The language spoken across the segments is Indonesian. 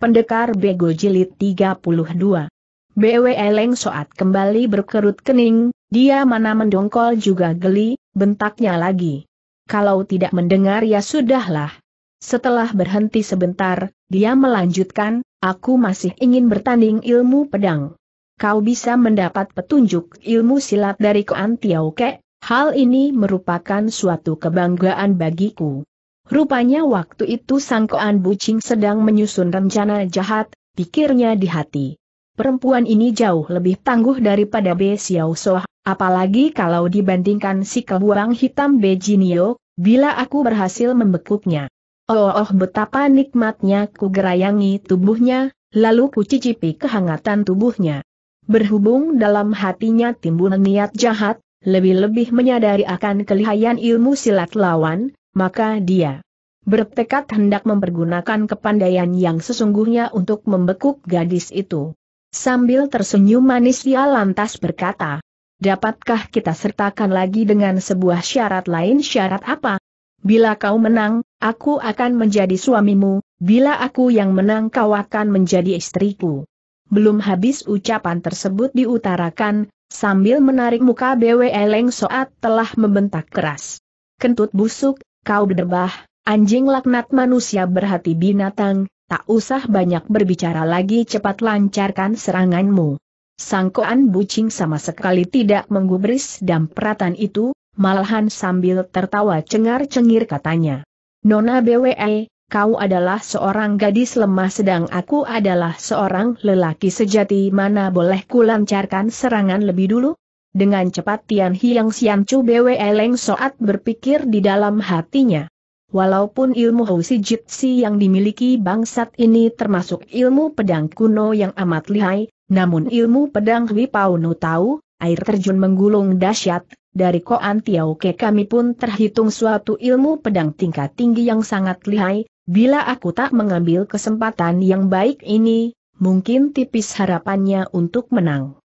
Pendekar Bego Jilid 32 BW Eleng Soat kembali berkerut kening, dia mana mendongkol juga geli, bentaknya lagi. Kalau tidak mendengar ya sudahlah. Setelah berhenti sebentar, dia melanjutkan, aku masih ingin bertanding ilmu pedang. Kau bisa mendapat petunjuk ilmu silat dari Koan Tiauke, hal ini merupakan suatu kebanggaan bagiku. Rupanya waktu itu Sang Koan bucing sedang menyusun rencana jahat, pikirnya di hati. Perempuan ini jauh lebih tangguh daripada Be Xiao Soh, apalagi kalau dibandingkan si kebuang hitam Be Jinio, bila aku berhasil membekuknya. Oh, oh, oh betapa nikmatnya ku gerayangi tubuhnya, lalu ku cicipi kehangatan tubuhnya. Berhubung dalam hatinya timbul niat jahat, lebih-lebih menyadari akan kelihayan ilmu silat lawan, maka dia bertekad hendak mempergunakan kepandaian yang sesungguhnya untuk membekuk gadis itu. Sambil tersenyum manis dia lantas berkata, dapatkah kita sertakan lagi dengan sebuah syarat lain syarat apa? Bila kau menang, aku akan menjadi suamimu, bila aku yang menang kau akan menjadi istriku. Belum habis ucapan tersebut diutarakan, sambil menarik muka BW Eleng Soat telah membentak keras. Kentut busuk, Kau berdebah, anjing laknat manusia berhati binatang, tak usah banyak berbicara lagi cepat lancarkan seranganmu. Sangkoan bucing sama sekali tidak menggubris dan peratan itu, malahan sambil tertawa cengar-cengir katanya. Nona BWE, kau adalah seorang gadis lemah sedang aku adalah seorang lelaki sejati mana boleh kulancarkan serangan lebih dulu? Dengan cepat Tian Hiang Sian Chu Bwe Leng Soat berpikir di dalam hatinya. Walaupun ilmu Housi Jitsi yang dimiliki bangsat ini termasuk ilmu pedang kuno yang amat lihai, namun ilmu pedang Hui nu tahu, air terjun menggulung dahsyat, dari Koan Tiao Ke kami pun terhitung suatu ilmu pedang tingkat tinggi yang sangat lihai, bila aku tak mengambil kesempatan yang baik ini, mungkin tipis harapannya untuk menang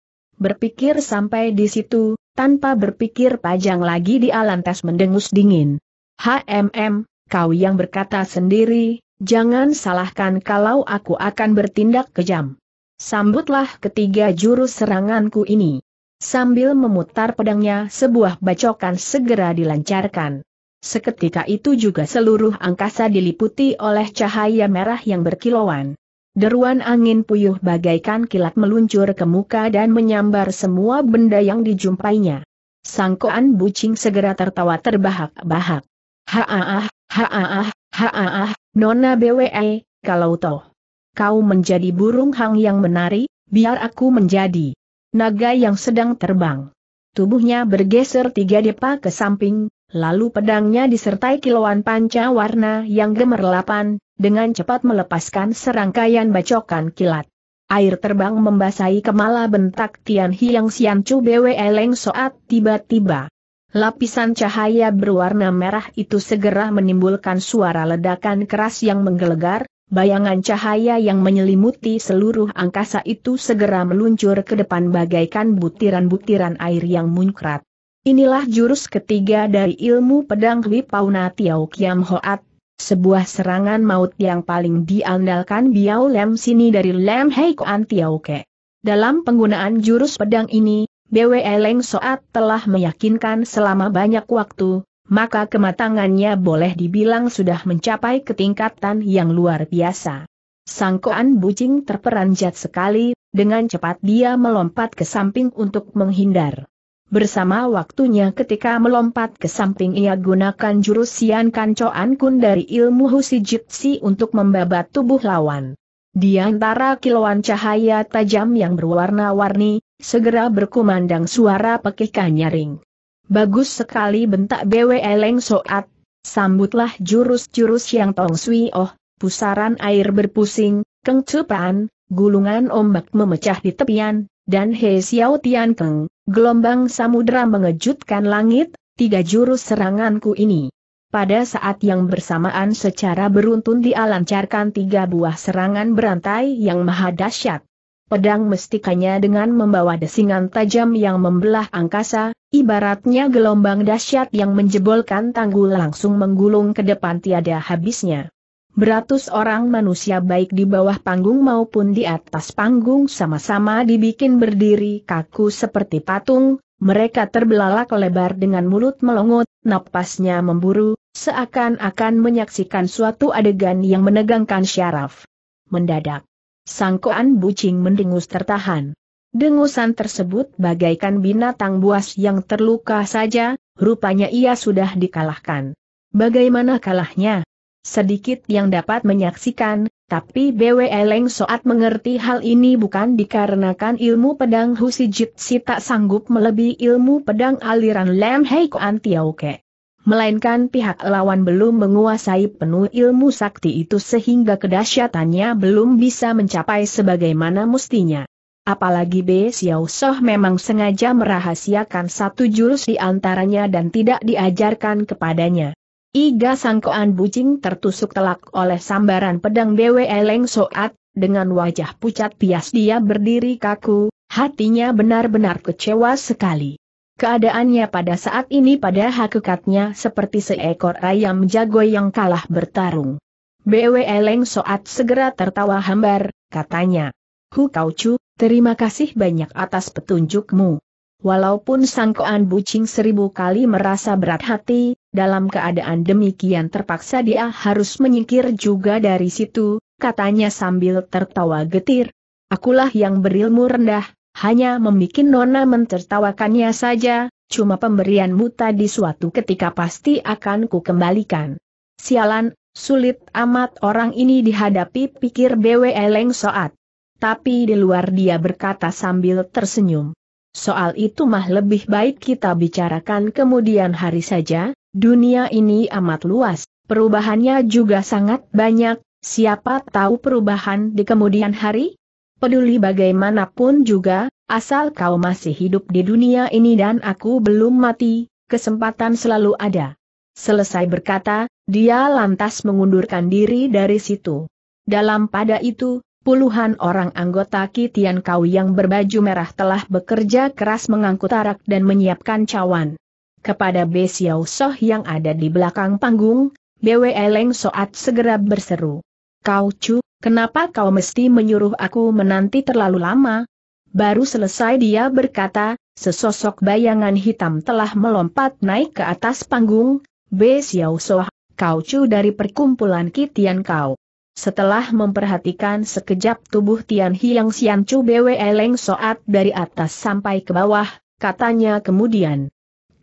berpikir sampai di situ, tanpa berpikir panjang lagi Di Alantas mendengus dingin. HMM, kau yang berkata sendiri, jangan salahkan kalau aku akan bertindak kejam. Sambutlah ketiga jurus seranganku ini. Sambil memutar pedangnya sebuah bacokan segera dilancarkan. Seketika itu juga seluruh angkasa diliputi oleh cahaya merah yang berkilauan. Deruan angin puyuh bagaikan kilat meluncur ke muka dan menyambar semua benda yang dijumpainya. Sangkoan bucing segera tertawa terbahak-bahak. Haaah, haaah, haaah, nona BWE, kalau toh. Kau menjadi burung hang yang menari, biar aku menjadi naga yang sedang terbang. Tubuhnya bergeser tiga depa ke samping, lalu pedangnya disertai kilauan panca warna yang gemerlapan, dengan cepat melepaskan serangkaian bacokan kilat. Air terbang membasahi kemala bentak Tian Hiang Sian Chu Bwe Leng Soat tiba-tiba. Lapisan cahaya berwarna merah itu segera menimbulkan suara ledakan keras yang menggelegar, bayangan cahaya yang menyelimuti seluruh angkasa itu segera meluncur ke depan bagaikan butiran-butiran air yang muncrat. Inilah jurus ketiga dari ilmu pedang Wipauna Tiao Kiam Hoat sebuah serangan maut yang paling diandalkan Biao Lem Sini dari Lem Hei Kuan Dalam penggunaan jurus pedang ini, Bwe Leng Soat telah meyakinkan selama banyak waktu, maka kematangannya boleh dibilang sudah mencapai ketingkatan yang luar biasa. Sangkoan bucing terperanjat sekali, dengan cepat dia melompat ke samping untuk menghindar. Bersama waktunya ketika melompat ke samping ia gunakan jurus Sian Kancoan Kun dari ilmu Husi Jipsi untuk membabat tubuh lawan. Di antara kilauan cahaya tajam yang berwarna-warni, segera berkumandang suara pekihkan nyaring. Bagus sekali bentak BW Eleng Soat, sambutlah jurus-jurus yang Tong Sui Oh, pusaran air berpusing, kengcupan, gulungan ombak memecah di tepian, dan He Xiao Tian Keng, Gelombang samudera mengejutkan langit, tiga jurus seranganku ini. Pada saat yang bersamaan secara beruntun dialancarkan tiga buah serangan berantai yang maha dahsyat. Pedang mestikanya dengan membawa desingan tajam yang membelah angkasa, ibaratnya gelombang dahsyat yang menjebolkan tanggul langsung menggulung ke depan tiada habisnya. Beratus orang manusia baik di bawah panggung maupun di atas panggung sama-sama dibikin berdiri kaku seperti patung, mereka terbelalak lebar dengan mulut melongot, napasnya memburu, seakan-akan menyaksikan suatu adegan yang menegangkan syaraf. Mendadak, sangkoan bucing mendengus tertahan. Dengusan tersebut bagaikan binatang buas yang terluka saja, rupanya ia sudah dikalahkan. Bagaimana kalahnya? Sedikit yang dapat menyaksikan, tapi BW Eleng Soat mengerti hal ini bukan dikarenakan ilmu pedang Husi Si tak sanggup melebihi ilmu pedang aliran Lam Hei Koan Tiauke. Melainkan pihak lawan belum menguasai penuh ilmu sakti itu sehingga kedahsyatannya belum bisa mencapai sebagaimana mestinya. Apalagi B. Xiao Soh memang sengaja merahasiakan satu jurus di antaranya dan tidak diajarkan kepadanya. Iga sangkoan bucing tertusuk telak oleh sambaran pedang Bwe Eleng Soat, dengan wajah pucat pias dia berdiri kaku, hatinya benar-benar kecewa sekali. Keadaannya pada saat ini pada hakikatnya seperti seekor ayam jago yang kalah bertarung. Bw Eleng Soat segera tertawa hambar, katanya. Hu Kau Chu, terima kasih banyak atas petunjukmu. Walaupun sangkoan bucing seribu kali merasa berat hati, dalam keadaan demikian terpaksa dia harus menyingkir juga dari situ, katanya sambil tertawa getir. Akulah yang berilmu rendah, hanya membuat Nona mentertawakannya saja, cuma pemberianmu tadi suatu ketika pasti akan ku Sialan, sulit amat orang ini dihadapi pikir BW Eleng Soat. Tapi di luar dia berkata sambil tersenyum. Soal itu mah lebih baik kita bicarakan kemudian hari saja, Dunia ini amat luas, perubahannya juga sangat banyak, siapa tahu perubahan di kemudian hari? Peduli bagaimanapun juga, asal kau masih hidup di dunia ini dan aku belum mati, kesempatan selalu ada. Selesai berkata, dia lantas mengundurkan diri dari situ. Dalam pada itu, puluhan orang anggota Kitian Kau yang berbaju merah telah bekerja keras mengangkut arak dan menyiapkan cawan. Kepada Be Xiao Soh yang ada di belakang panggung, Bwe Leng Soat segera berseru. Kau Chu, kenapa kau mesti menyuruh aku menanti terlalu lama? Baru selesai dia berkata, sesosok bayangan hitam telah melompat naik ke atas panggung, Be Xiao Soh, kau Chu dari perkumpulan Kitian kau. Setelah memperhatikan sekejap tubuh Tian Hiang Sian Chu Bwe Leng Soat dari atas sampai ke bawah, katanya kemudian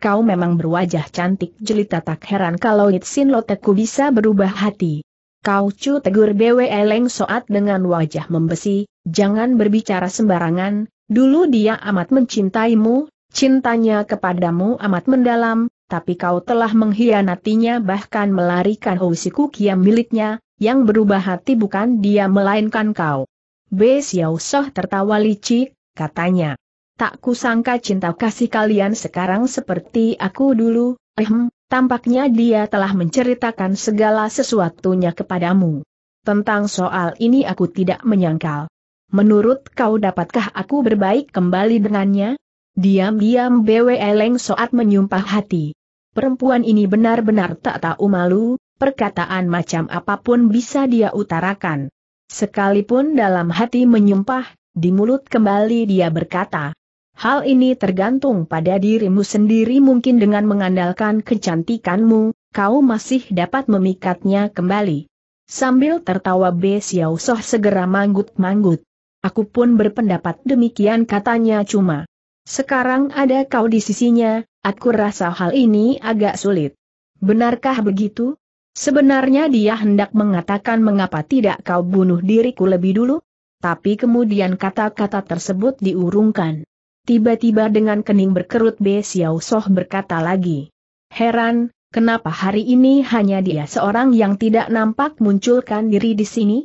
kau memang berwajah cantik jelita tak heran kalau Itsin Loteku bisa berubah hati. Kau cu tegur Bwe Eleng Soat dengan wajah membesi, jangan berbicara sembarangan, dulu dia amat mencintaimu, cintanya kepadamu amat mendalam, tapi kau telah mengkhianatinya bahkan melarikan Housiku Kiam miliknya, yang berubah hati bukan dia melainkan kau. B. Xiao Soh tertawa licik, katanya. Tak kusangka cinta kasih kalian sekarang seperti aku dulu, ehm, tampaknya dia telah menceritakan segala sesuatunya kepadamu. Tentang soal ini aku tidak menyangkal. Menurut kau dapatkah aku berbaik kembali dengannya? Diam-diam BW Eleng Soat menyumpah hati. Perempuan ini benar-benar tak tahu malu, perkataan macam apapun bisa dia utarakan. Sekalipun dalam hati menyumpah, di mulut kembali dia berkata, Hal ini tergantung pada dirimu sendiri mungkin dengan mengandalkan kecantikanmu, kau masih dapat memikatnya kembali. Sambil tertawa B. Xiao Soh segera manggut-manggut. Aku pun berpendapat demikian katanya cuma. Sekarang ada kau di sisinya, aku rasa hal ini agak sulit. Benarkah begitu? Sebenarnya dia hendak mengatakan mengapa tidak kau bunuh diriku lebih dulu? Tapi kemudian kata-kata tersebut diurungkan. Tiba-tiba dengan kening berkerut Be Xiao Soh berkata lagi. Heran, kenapa hari ini hanya dia seorang yang tidak nampak munculkan diri di sini?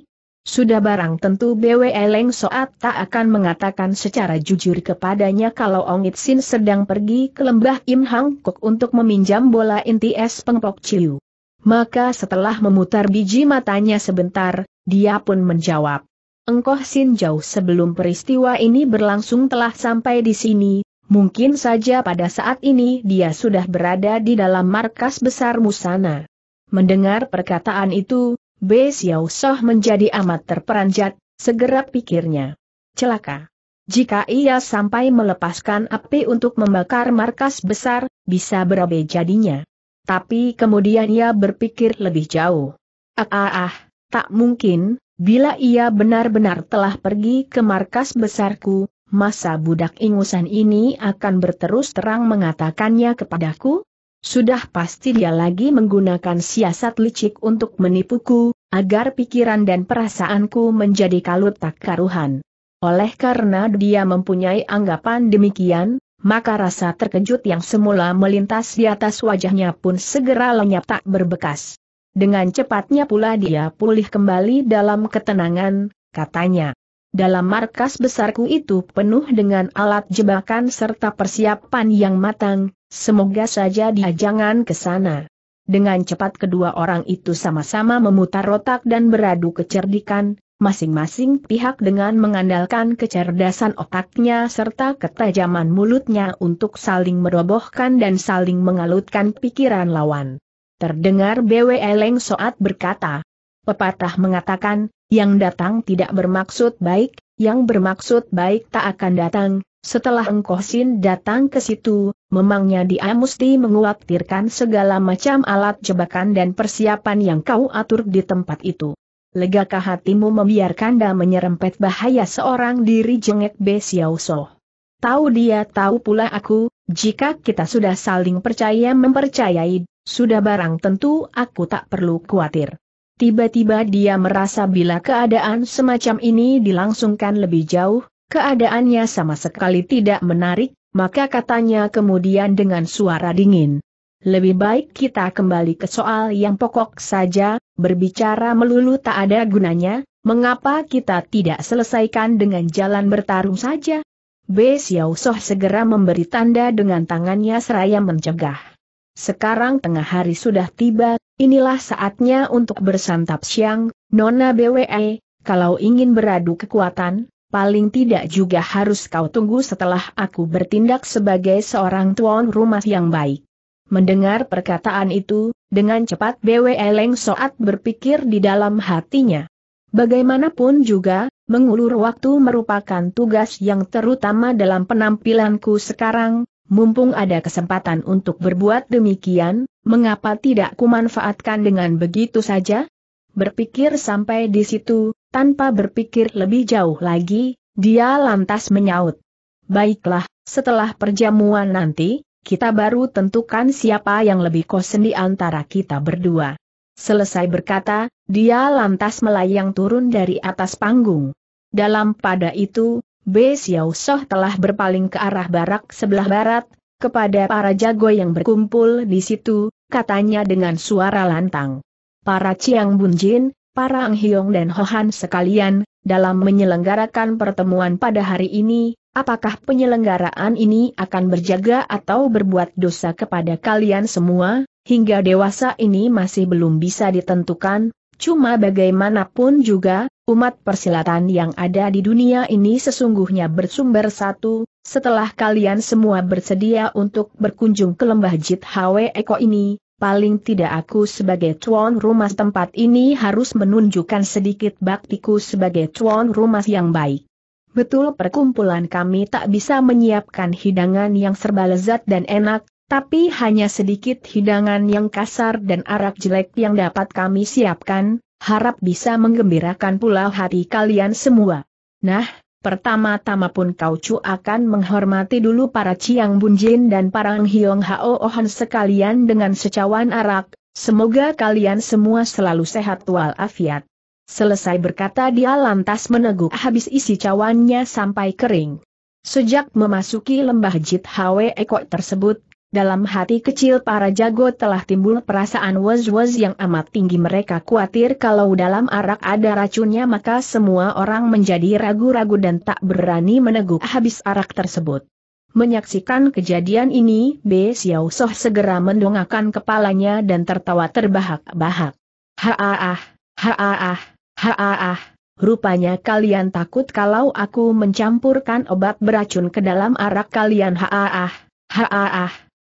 Sudah barang tentu BW Leng Soat tak akan mengatakan secara jujur kepadanya kalau Ong It Sin sedang pergi ke lembah Im Hang Kok untuk meminjam bola inti es pengpok ciu. Maka setelah memutar biji matanya sebentar, dia pun menjawab. Engkoh Sin jauh sebelum peristiwa ini berlangsung telah sampai di sini, mungkin saja pada saat ini dia sudah berada di dalam markas besar Musana. Mendengar perkataan itu, Be Xiao Soh menjadi amat terperanjat, segera pikirnya. Celaka. Jika ia sampai melepaskan api untuk membakar markas besar, bisa berabe jadinya. Tapi kemudian ia berpikir lebih jauh. Ah ah ah, tak mungkin, Bila ia benar-benar telah pergi ke markas besarku, masa budak ingusan ini akan berterus terang mengatakannya kepadaku? Sudah pasti dia lagi menggunakan siasat licik untuk menipuku, agar pikiran dan perasaanku menjadi kalut tak karuhan. Oleh karena dia mempunyai anggapan demikian, maka rasa terkejut yang semula melintas di atas wajahnya pun segera lenyap tak berbekas. Dengan cepatnya pula dia pulih kembali dalam ketenangan, katanya. Dalam markas besarku itu penuh dengan alat jebakan serta persiapan yang matang, semoga saja dia jangan ke sana. Dengan cepat kedua orang itu sama-sama memutar otak dan beradu kecerdikan, masing-masing pihak dengan mengandalkan kecerdasan otaknya serta ketajaman mulutnya untuk saling merobohkan dan saling mengalutkan pikiran lawan. Terdengar Bwe Leng Soat berkata. Pepatah mengatakan, yang datang tidak bermaksud baik, yang bermaksud baik tak akan datang. Setelah Engkoh Sin datang ke situ, memangnya dia mesti menguatirkan segala macam alat jebakan dan persiapan yang kau atur di tempat itu. Legakah hatimu membiarkan dia menyerempet bahaya seorang diri jengek Be Tahu dia tahu pula aku, jika kita sudah saling percaya mempercayai, sudah barang tentu aku tak perlu khawatir. Tiba-tiba dia merasa bila keadaan semacam ini dilangsungkan lebih jauh, keadaannya sama sekali tidak menarik, maka katanya kemudian dengan suara dingin. Lebih baik kita kembali ke soal yang pokok saja, berbicara melulu tak ada gunanya, mengapa kita tidak selesaikan dengan jalan bertarung saja? B. Xiao Soh segera memberi tanda dengan tangannya seraya mencegah. Sekarang tengah hari sudah tiba, inilah saatnya untuk bersantap siang, Nona BWE, kalau ingin beradu kekuatan, paling tidak juga harus kau tunggu setelah aku bertindak sebagai seorang tuan rumah yang baik. Mendengar perkataan itu, dengan cepat BWE Leng Soat berpikir di dalam hatinya. Bagaimanapun juga, mengulur waktu merupakan tugas yang terutama dalam penampilanku sekarang, mumpung ada kesempatan untuk berbuat demikian, mengapa tidak kumanfaatkan dengan begitu saja? Berpikir sampai di situ, tanpa berpikir lebih jauh lagi, dia lantas menyaut. Baiklah, setelah perjamuan nanti, kita baru tentukan siapa yang lebih kosen di antara kita berdua. Selesai berkata, dia lantas melayang turun dari atas panggung. Dalam pada itu, B. Xiao Soh telah berpaling ke arah barak sebelah barat, kepada para jago yang berkumpul di situ, katanya dengan suara lantang. Para Chiang Bunjin, para Ang Hiong dan Hohan sekalian, dalam menyelenggarakan pertemuan pada hari ini, apakah penyelenggaraan ini akan berjaga atau berbuat dosa kepada kalian semua, hingga dewasa ini masih belum bisa ditentukan, Cuma bagaimanapun juga, umat persilatan yang ada di dunia ini sesungguhnya bersumber satu, setelah kalian semua bersedia untuk berkunjung ke lembah Jit Hwe Eko ini, paling tidak aku sebagai tuan rumah tempat ini harus menunjukkan sedikit baktiku sebagai tuan rumah yang baik. Betul perkumpulan kami tak bisa menyiapkan hidangan yang serba lezat dan enak, tapi hanya sedikit hidangan yang kasar dan arak jelek yang dapat kami siapkan, harap bisa menggembirakan pula hati kalian semua. Nah, pertama-tama pun kau cu akan menghormati dulu para Ciang Bunjin dan para Hiong Hao Ohan sekalian dengan secawan arak, semoga kalian semua selalu sehat walafiat. Selesai berkata dia lantas meneguk habis isi cawannya sampai kering. Sejak memasuki lembah Jit Hwe Eko tersebut, dalam hati kecil para jago telah timbul perasaan was-was yang amat tinggi mereka khawatir kalau dalam arak ada racunnya maka semua orang menjadi ragu-ragu dan tak berani meneguk habis arak tersebut. Menyaksikan kejadian ini, B. Xiao Soh segera mendongakkan kepalanya dan tertawa terbahak-bahak. ha-ah-ah, ha-ah-ah, rupanya kalian takut kalau aku mencampurkan obat beracun ke dalam arak kalian ha-ah-ah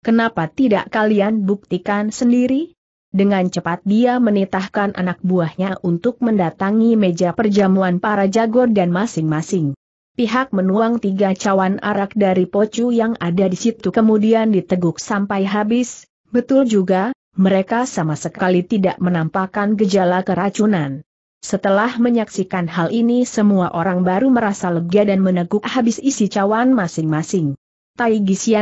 kenapa tidak kalian buktikan sendiri? Dengan cepat dia menitahkan anak buahnya untuk mendatangi meja perjamuan para jago dan masing-masing. Pihak menuang tiga cawan arak dari pocu yang ada di situ kemudian diteguk sampai habis, betul juga, mereka sama sekali tidak menampakkan gejala keracunan. Setelah menyaksikan hal ini semua orang baru merasa lega dan meneguk habis isi cawan masing-masing. Tai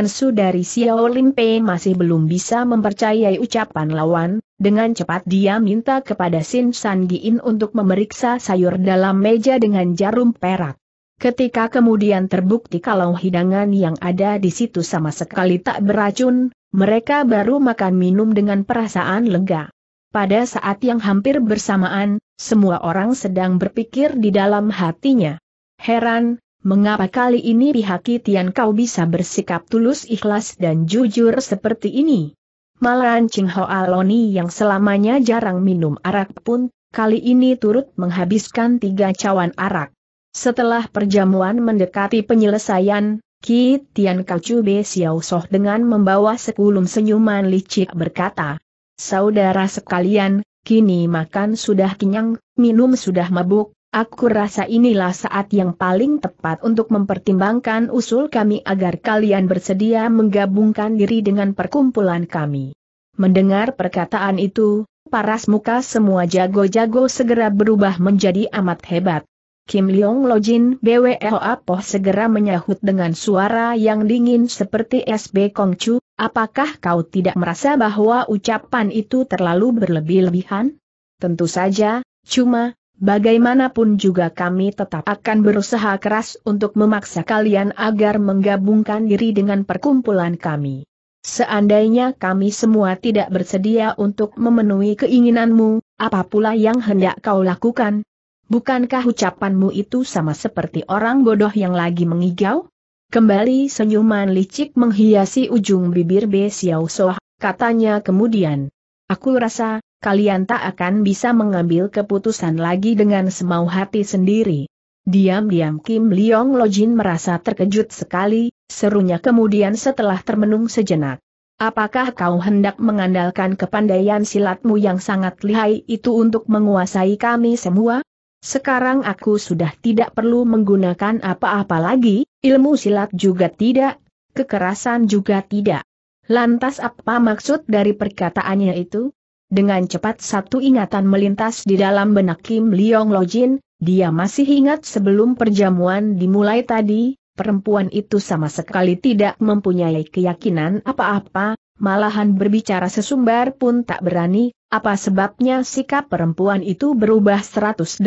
su dari Xiao Lin Pei masih belum bisa mempercayai ucapan lawan, dengan cepat dia minta kepada Sin San Giin untuk memeriksa sayur dalam meja dengan jarum perak. Ketika kemudian terbukti kalau hidangan yang ada di situ sama sekali tak beracun, mereka baru makan minum dengan perasaan lega. Pada saat yang hampir bersamaan, semua orang sedang berpikir di dalam hatinya. Heran, mengapa kali ini pihak Kitian kau bisa bersikap tulus ikhlas dan jujur seperti ini? Malahan Ching Ho Aloni yang selamanya jarang minum arak pun, kali ini turut menghabiskan tiga cawan arak. Setelah perjamuan mendekati penyelesaian, Kitian Kau Be Xiao Soh dengan membawa sekulum senyuman licik berkata, Saudara sekalian, kini makan sudah kenyang, minum sudah mabuk, Aku rasa inilah saat yang paling tepat untuk mempertimbangkan usul kami agar kalian bersedia menggabungkan diri dengan perkumpulan kami. Mendengar perkataan itu, paras muka semua jago-jago segera berubah menjadi amat hebat. Kim Leong Lojin Ho Poh segera menyahut dengan suara yang dingin seperti SB Kong Chu. apakah kau tidak merasa bahwa ucapan itu terlalu berlebih-lebihan? Tentu saja, cuma, Bagaimanapun juga kami tetap akan berusaha keras untuk memaksa kalian agar menggabungkan diri dengan perkumpulan kami. Seandainya kami semua tidak bersedia untuk memenuhi keinginanmu, apa pula yang hendak kau lakukan? Bukankah ucapanmu itu sama seperti orang bodoh yang lagi mengigau? Kembali senyuman licik menghiasi ujung bibir Be Xiao Soh, katanya kemudian. Aku rasa, kalian tak akan bisa mengambil keputusan lagi dengan semau hati sendiri. Diam-diam Kim Leong Lojin merasa terkejut sekali, serunya kemudian setelah termenung sejenak. Apakah kau hendak mengandalkan kepandaian silatmu yang sangat lihai itu untuk menguasai kami semua? Sekarang aku sudah tidak perlu menggunakan apa-apa lagi, ilmu silat juga tidak, kekerasan juga tidak. Lantas apa maksud dari perkataannya itu? Dengan cepat satu ingatan melintas di dalam benak Kim Leong Lojin, dia masih ingat sebelum perjamuan dimulai tadi, perempuan itu sama sekali tidak mempunyai keyakinan apa-apa, malahan berbicara sesumbar pun tak berani, apa sebabnya sikap perempuan itu berubah 180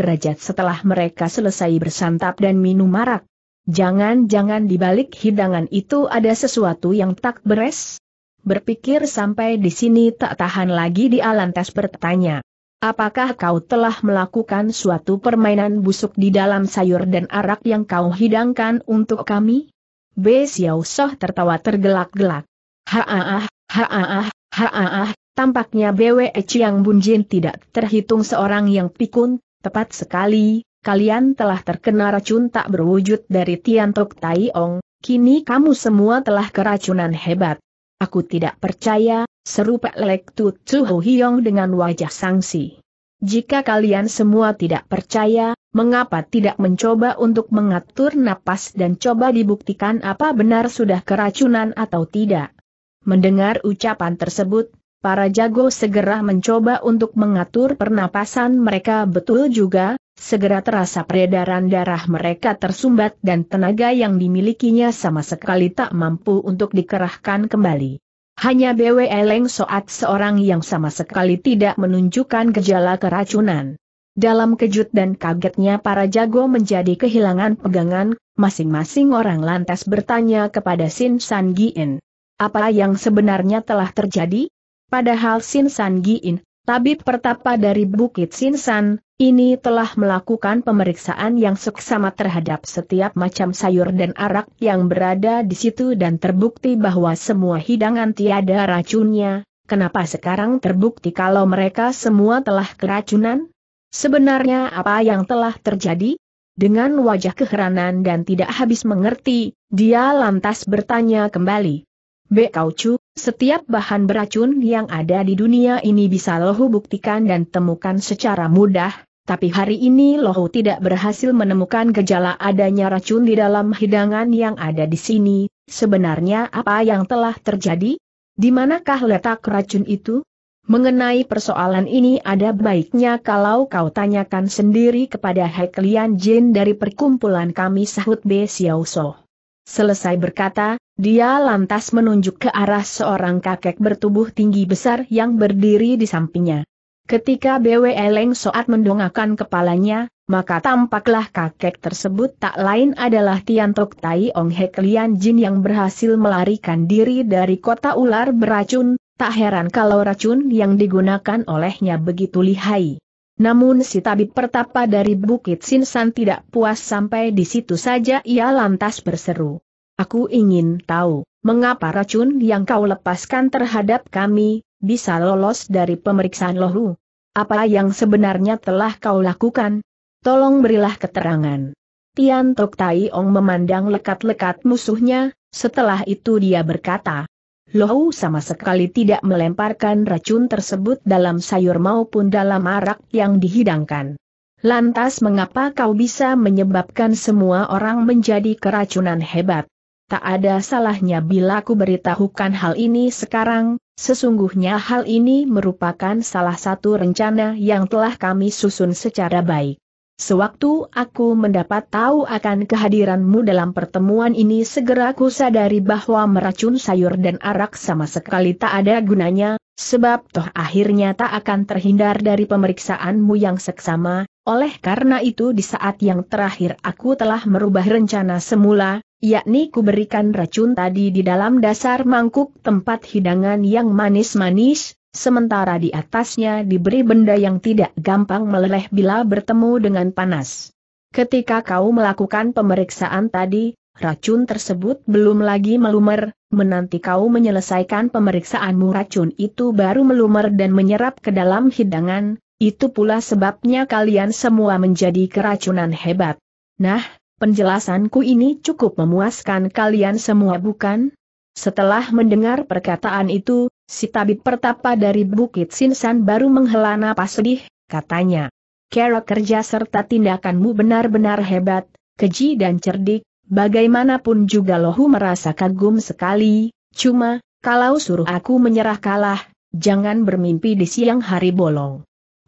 derajat setelah mereka selesai bersantap dan minum marak. Jangan-jangan di balik hidangan itu ada sesuatu yang tak beres? Berpikir sampai di sini tak tahan lagi di tes bertanya. Apakah kau telah melakukan suatu permainan busuk di dalam sayur dan arak yang kau hidangkan untuk kami? B. Xiao Soh tertawa tergelak-gelak. Haah, haah, haah. tampaknya BW Chiang Bunjin tidak terhitung seorang yang pikun, tepat sekali, kalian telah terkena racun tak berwujud dari Tian Tok Tai Ong, kini kamu semua telah keracunan hebat. Aku tidak percaya, seru Pak Lek Tu Ho Hyong dengan wajah sangsi. Jika kalian semua tidak percaya, mengapa tidak mencoba untuk mengatur napas dan coba dibuktikan apa benar sudah keracunan atau tidak? Mendengar ucapan tersebut, para jago segera mencoba untuk mengatur pernapasan mereka betul juga, segera terasa peredaran darah mereka tersumbat dan tenaga yang dimilikinya sama sekali tak mampu untuk dikerahkan kembali. Hanya BW eleng Soat seorang yang sama sekali tidak menunjukkan gejala keracunan. Dalam kejut dan kagetnya para jago menjadi kehilangan pegangan, masing-masing orang lantas bertanya kepada Sin San Giin. Apa yang sebenarnya telah terjadi? Padahal Sin San Giin, tabib pertapa dari Bukit Sin San, ini telah melakukan pemeriksaan yang seksama terhadap setiap macam sayur dan arak yang berada di situ dan terbukti bahwa semua hidangan tiada racunnya, kenapa sekarang terbukti kalau mereka semua telah keracunan? Sebenarnya apa yang telah terjadi? Dengan wajah keheranan dan tidak habis mengerti, dia lantas bertanya kembali. Chu, setiap bahan beracun yang ada di dunia ini bisa Lohu buktikan dan temukan secara mudah, tapi hari ini Lohu tidak berhasil menemukan gejala adanya racun di dalam hidangan yang ada di sini, sebenarnya apa yang telah terjadi? Di manakah letak racun itu? Mengenai persoalan ini ada baiknya kalau kau tanyakan sendiri kepada Heklian Jin dari perkumpulan kami sahut Be Xiao Selesai berkata, dia lantas menunjuk ke arah seorang kakek bertubuh tinggi besar yang berdiri di sampingnya. Ketika BW Eleng Soat mendongakkan kepalanya, maka tampaklah kakek tersebut tak lain adalah Tian Tiantok Tai Ong Hek Lian Jin yang berhasil melarikan diri dari kota ular beracun, tak heran kalau racun yang digunakan olehnya begitu lihai. Namun si tabib pertapa dari Bukit Sinsan tidak puas sampai di situ saja ia lantas berseru. Aku ingin tahu, mengapa racun yang kau lepaskan terhadap kami, bisa lolos dari pemeriksaan lohu? Apa yang sebenarnya telah kau lakukan? Tolong berilah keterangan. Tian Tok Tai Ong memandang lekat-lekat musuhnya, setelah itu dia berkata, Lohu sama sekali tidak melemparkan racun tersebut dalam sayur maupun dalam arak yang dihidangkan. Lantas mengapa kau bisa menyebabkan semua orang menjadi keracunan hebat? Tak ada salahnya bila aku beritahukan hal ini sekarang, sesungguhnya hal ini merupakan salah satu rencana yang telah kami susun secara baik. Sewaktu aku mendapat tahu akan kehadiranmu dalam pertemuan ini segera ku sadari bahwa meracun sayur dan arak sama sekali tak ada gunanya, sebab toh akhirnya tak akan terhindar dari pemeriksaanmu yang seksama, oleh karena itu di saat yang terakhir aku telah merubah rencana semula, yakni kuberikan racun tadi di dalam dasar mangkuk tempat hidangan yang manis-manis, sementara di atasnya diberi benda yang tidak gampang meleleh bila bertemu dengan panas. Ketika kau melakukan pemeriksaan tadi, racun tersebut belum lagi melumer, menanti kau menyelesaikan pemeriksaanmu racun itu baru melumer dan menyerap ke dalam hidangan, itu pula sebabnya kalian semua menjadi keracunan hebat. Nah, penjelasanku ini cukup memuaskan kalian semua bukan? Setelah mendengar perkataan itu, Si tabib pertapa dari Bukit Sinsan baru menghela napas sedih, katanya. Kera kerja serta tindakanmu benar-benar hebat, keji dan cerdik, bagaimanapun juga lohu merasa kagum sekali, cuma, kalau suruh aku menyerah kalah, jangan bermimpi di siang hari bolong.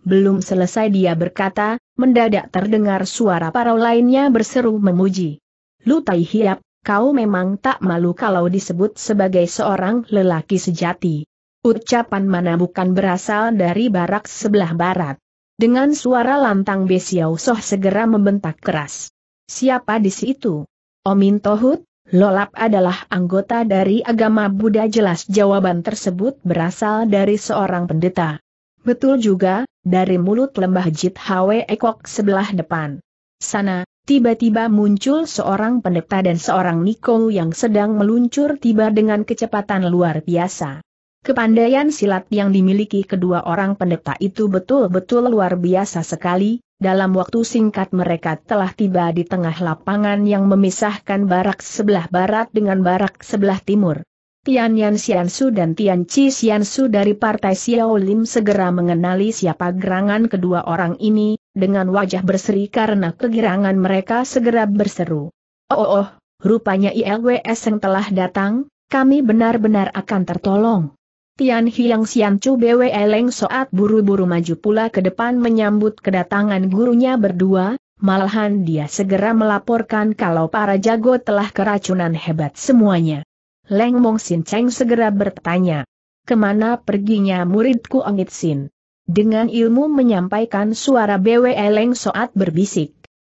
Belum selesai dia berkata, mendadak terdengar suara para lainnya berseru memuji. Lutai Hiap, kau memang tak malu kalau disebut sebagai seorang lelaki sejati. Ucapan mana bukan berasal dari barak sebelah barat. Dengan suara lantang Besiau Soh segera membentak keras. Siapa di situ? Omin Tohut, Lolap adalah anggota dari agama Buddha jelas jawaban tersebut berasal dari seorang pendeta. Betul juga, dari mulut lembah Jit Hwe Ekok sebelah depan. Sana, Tiba-tiba muncul seorang pendeta dan seorang Niko yang sedang meluncur tiba dengan kecepatan luar biasa. Kepandaian silat yang dimiliki kedua orang pendeta itu betul-betul luar biasa sekali, dalam waktu singkat mereka telah tiba di tengah lapangan yang memisahkan barak sebelah barat dengan barak sebelah timur. Tian Yan Xiansu dan Tian Chi Xiansu dari Partai Xiao Lim segera mengenali siapa gerangan kedua orang ini, dengan wajah berseri karena kegirangan mereka segera berseru. Oh, oh, oh rupanya ILWS yang telah datang, kami benar-benar akan tertolong. Tian Hiang Sian Chu Bwe Leng Soat buru-buru maju pula ke depan menyambut kedatangan gurunya berdua, malahan dia segera melaporkan kalau para jago telah keracunan hebat semuanya. Leng Mong Sin Cheng segera bertanya, kemana perginya muridku Ongit Sin? Dengan ilmu menyampaikan suara Bwe Eleng Soat berbisik.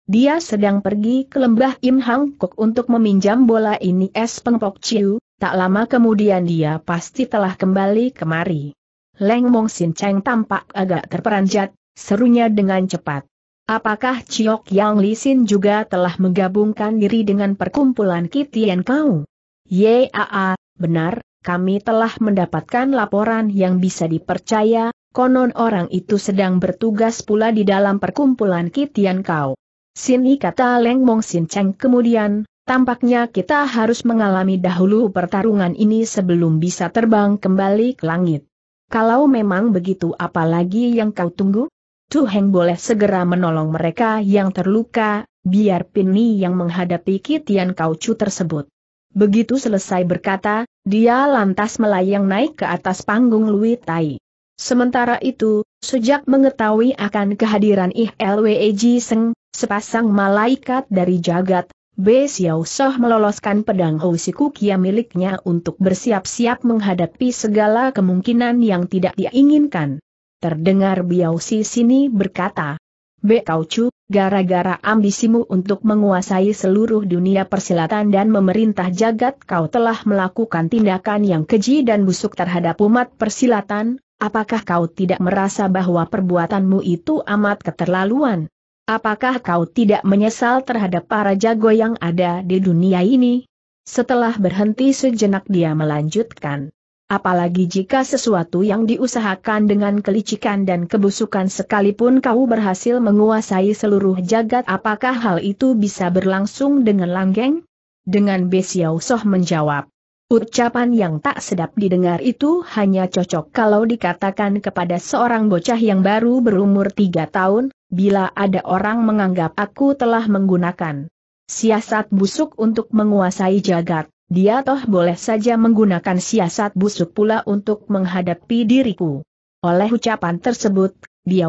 Dia sedang pergi ke lembah Im Hang Kok untuk meminjam bola ini es pengpok Chiu, tak lama kemudian dia pasti telah kembali kemari. Leng Mong Sin Cheng tampak agak terperanjat, serunya dengan cepat. Apakah Chiok Yang Li Sin juga telah menggabungkan diri dengan perkumpulan Kitian Kau? Yaa, benar, kami telah mendapatkan laporan yang bisa dipercaya, Konon orang itu sedang bertugas pula di dalam perkumpulan Kitian Kau. Sini kata Leng Mong Sin Cheng kemudian, tampaknya kita harus mengalami dahulu pertarungan ini sebelum bisa terbang kembali ke langit. Kalau memang begitu apa lagi yang kau tunggu? Tu Heng boleh segera menolong mereka yang terluka, biar Pin Ni yang menghadapi Kitian Kau Chu tersebut. Begitu selesai berkata, dia lantas melayang naik ke atas panggung Lui Tai. Sementara itu, sejak mengetahui akan kehadiran ILWEG Seng, sepasang malaikat dari jagat, B. Xiao Soh meloloskan pedang Hou Kia miliknya untuk bersiap-siap menghadapi segala kemungkinan yang tidak diinginkan. Terdengar Biao Si Sini berkata, Be B. Chu, gara-gara ambisimu untuk menguasai seluruh dunia persilatan dan memerintah jagat kau telah melakukan tindakan yang keji dan busuk terhadap umat persilatan, Apakah kau tidak merasa bahwa perbuatanmu itu amat keterlaluan? Apakah kau tidak menyesal terhadap para jago yang ada di dunia ini? Setelah berhenti sejenak dia melanjutkan. Apalagi jika sesuatu yang diusahakan dengan kelicikan dan kebusukan sekalipun kau berhasil menguasai seluruh jagat apakah hal itu bisa berlangsung dengan langgeng? Dengan Besiausoh Soh menjawab. Ucapan yang tak sedap didengar itu hanya cocok kalau dikatakan kepada seorang bocah yang baru berumur tiga tahun, bila ada orang menganggap aku telah menggunakan siasat busuk untuk menguasai jagat, dia toh boleh saja menggunakan siasat busuk pula untuk menghadapi diriku. Oleh ucapan tersebut,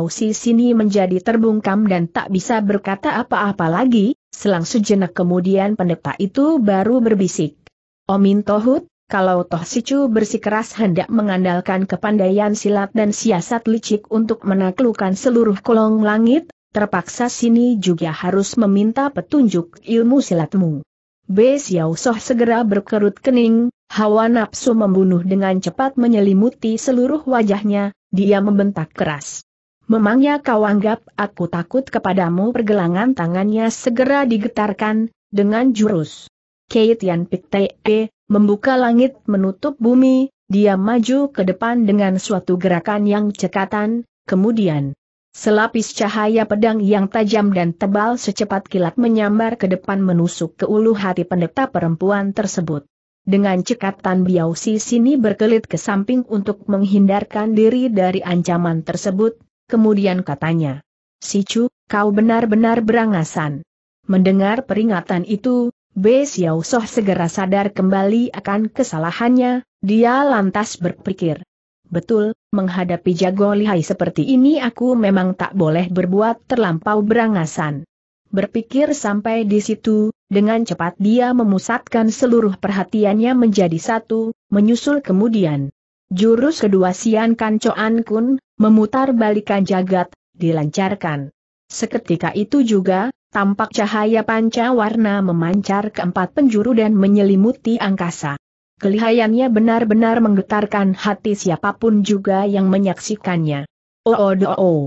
si sini menjadi terbungkam dan tak bisa berkata apa-apa lagi, selang sejenak kemudian pendeta itu baru berbisik. Omin Tohut, kalau Toh Sicu bersikeras hendak mengandalkan kepandaian silat dan siasat licik untuk menaklukkan seluruh kolong langit, terpaksa sini juga harus meminta petunjuk ilmu silatmu. B. Xiao Soh segera berkerut kening, hawa nafsu membunuh dengan cepat menyelimuti seluruh wajahnya, dia membentak keras. Memangnya kau anggap aku takut kepadamu pergelangan tangannya segera digetarkan, dengan jurus Kei Tian Pik membuka langit menutup bumi, dia maju ke depan dengan suatu gerakan yang cekatan, kemudian selapis cahaya pedang yang tajam dan tebal secepat kilat menyambar ke depan menusuk ke ulu hati pendeta perempuan tersebut. Dengan cekatan Biao Si Sini berkelit ke samping untuk menghindarkan diri dari ancaman tersebut, kemudian katanya, Si Chu, kau benar-benar berangasan. Mendengar peringatan itu, B. Xiao Soh segera sadar kembali akan kesalahannya, dia lantas berpikir. Betul, menghadapi jago lihai seperti ini aku memang tak boleh berbuat terlampau berangasan. Berpikir sampai di situ, dengan cepat dia memusatkan seluruh perhatiannya menjadi satu, menyusul kemudian. Jurus kedua Sian Kancoan Kun, memutar balikan jagat, dilancarkan. Seketika itu juga, Tampak cahaya panca warna memancar ke empat penjuru dan menyelimuti angkasa. Kelihayannya benar-benar menggetarkan hati siapapun juga yang menyaksikannya. Oh, oh, oh, oh.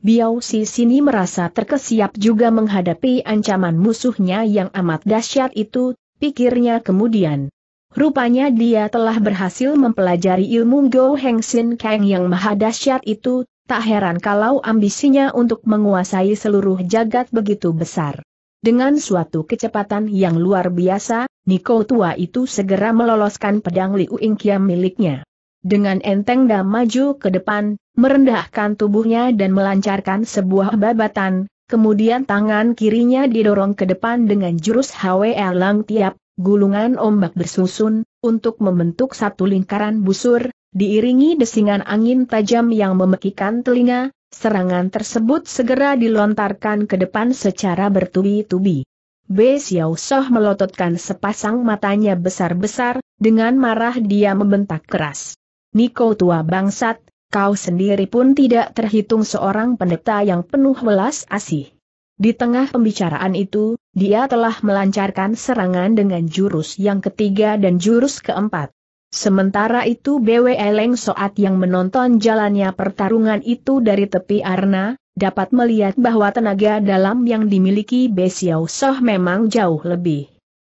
Biao Si Sini merasa terkesiap juga menghadapi ancaman musuhnya yang amat dahsyat itu, pikirnya kemudian. Rupanya dia telah berhasil mempelajari ilmu Go Heng Sin Kang yang maha dahsyat itu, tak heran kalau ambisinya untuk menguasai seluruh jagat begitu besar. Dengan suatu kecepatan yang luar biasa, Niko tua itu segera meloloskan pedang Liu Ingkia miliknya. Dengan enteng dan maju ke depan, merendahkan tubuhnya dan melancarkan sebuah babatan, kemudian tangan kirinya didorong ke depan dengan jurus Hwe Lang Tiap, gulungan ombak bersusun, untuk membentuk satu lingkaran busur, diiringi desingan angin tajam yang memekikan telinga, serangan tersebut segera dilontarkan ke depan secara bertubi-tubi. B. Xiao Soh melototkan sepasang matanya besar-besar, dengan marah dia membentak keras. Niko tua bangsat, kau sendiri pun tidak terhitung seorang pendeta yang penuh welas asih. Di tengah pembicaraan itu, dia telah melancarkan serangan dengan jurus yang ketiga dan jurus keempat. Sementara itu BW Eleng Soat yang menonton jalannya pertarungan itu dari tepi arna, dapat melihat bahwa tenaga dalam yang dimiliki Besiau Soh memang jauh lebih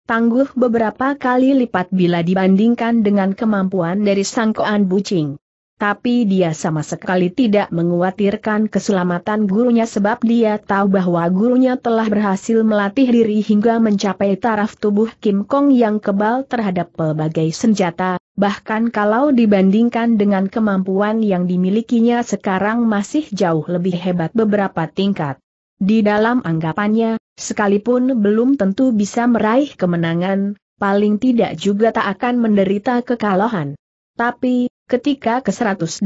tangguh beberapa kali lipat bila dibandingkan dengan kemampuan dari sangkoan bucing. Tapi dia sama sekali tidak menguatirkan keselamatan gurunya sebab dia tahu bahwa gurunya telah berhasil melatih diri hingga mencapai taraf tubuh Kim Kong yang kebal terhadap pelbagai senjata, bahkan kalau dibandingkan dengan kemampuan yang dimilikinya sekarang masih jauh lebih hebat beberapa tingkat. Di dalam anggapannya, sekalipun belum tentu bisa meraih kemenangan, paling tidak juga tak akan menderita kekalahan. Tapi, ketika ke-108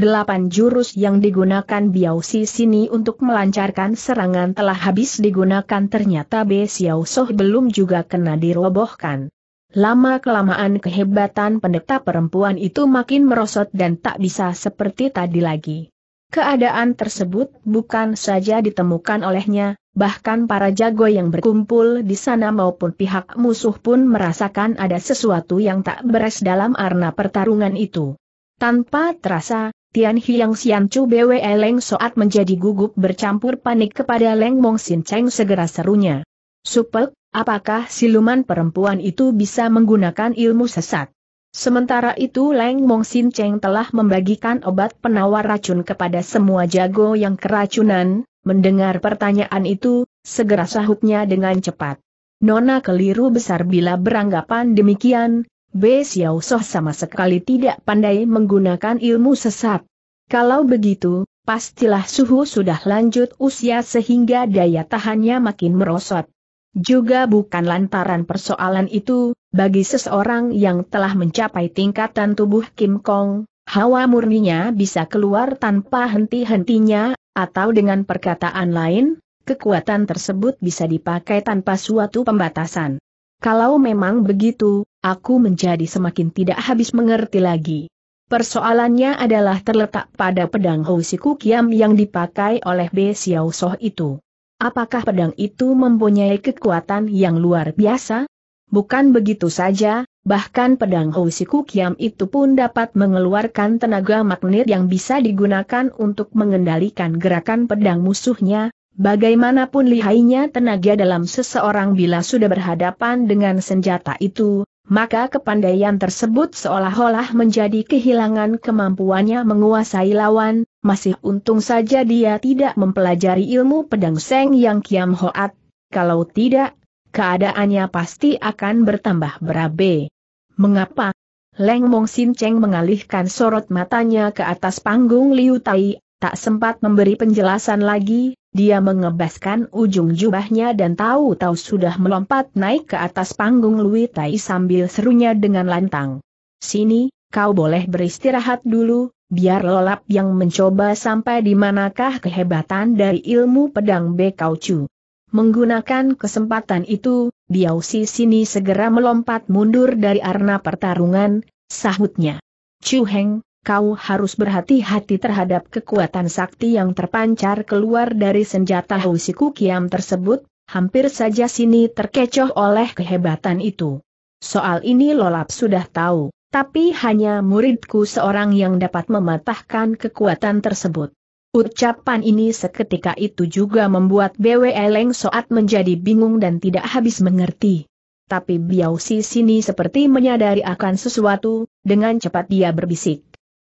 jurus yang digunakan Biausi sini untuk melancarkan serangan telah habis digunakan ternyata Be Xiao Soh belum juga kena dirobohkan. Lama-kelamaan kehebatan pendeta perempuan itu makin merosot dan tak bisa seperti tadi lagi. Keadaan tersebut bukan saja ditemukan olehnya, bahkan para jago yang berkumpul di sana maupun pihak musuh pun merasakan ada sesuatu yang tak beres dalam arena pertarungan itu. Tanpa terasa, Tian Hiang Xian Chu Bwe Leng Soat menjadi gugup bercampur panik kepada Leng Mong Sin Cheng segera serunya. Supek, Apakah siluman perempuan itu bisa menggunakan ilmu sesat? Sementara itu Leng Mong Sin Cheng telah membagikan obat penawar racun kepada semua jago yang keracunan, mendengar pertanyaan itu, segera sahutnya dengan cepat. Nona keliru besar bila beranggapan demikian, B. Xiao Soh sama sekali tidak pandai menggunakan ilmu sesat. Kalau begitu, pastilah suhu sudah lanjut usia sehingga daya tahannya makin merosot. Juga bukan lantaran persoalan itu, bagi seseorang yang telah mencapai tingkatan tubuh Kim Kong, hawa murninya bisa keluar tanpa henti-hentinya, atau dengan perkataan lain, kekuatan tersebut bisa dipakai tanpa suatu pembatasan. Kalau memang begitu, aku menjadi semakin tidak habis mengerti lagi. Persoalannya adalah terletak pada pedang Housiku Kiam yang dipakai oleh Be Xiao Soh itu. Apakah pedang itu mempunyai kekuatan yang luar biasa? Bukan begitu saja, bahkan pedang Hoshiku Kiam itu pun dapat mengeluarkan tenaga magnet yang bisa digunakan untuk mengendalikan gerakan pedang musuhnya, Bagaimanapun lihainya tenaga dalam seseorang bila sudah berhadapan dengan senjata itu, maka kepandaian tersebut seolah-olah menjadi kehilangan kemampuannya menguasai lawan, masih untung saja dia tidak mempelajari ilmu pedang Seng Yang Kiam Hoat, kalau tidak, keadaannya pasti akan bertambah berabe. Mengapa? Leng Mong Sin Cheng mengalihkan sorot matanya ke atas panggung Liu Tai, Tak sempat memberi penjelasan lagi, dia mengebaskan ujung jubahnya dan tahu-tahu sudah melompat naik ke atas panggung Lui Tai sambil serunya dengan lantang. Sini, kau boleh beristirahat dulu, biar Lolap yang mencoba sampai di manakah kehebatan dari ilmu pedang Be Kau Chu. Menggunakan kesempatan itu, Biao Si Sini segera melompat mundur dari arena pertarungan, sahutnya. Chu Heng, kau harus berhati-hati terhadap kekuatan sakti yang terpancar keluar dari senjata Husiku Kiam tersebut, hampir saja sini terkecoh oleh kehebatan itu. Soal ini Lolap sudah tahu, tapi hanya muridku seorang yang dapat mematahkan kekuatan tersebut. Ucapan ini seketika itu juga membuat Bwe Leng Soat menjadi bingung dan tidak habis mengerti. Tapi Biao Si sini seperti menyadari akan sesuatu, dengan cepat dia berbisik.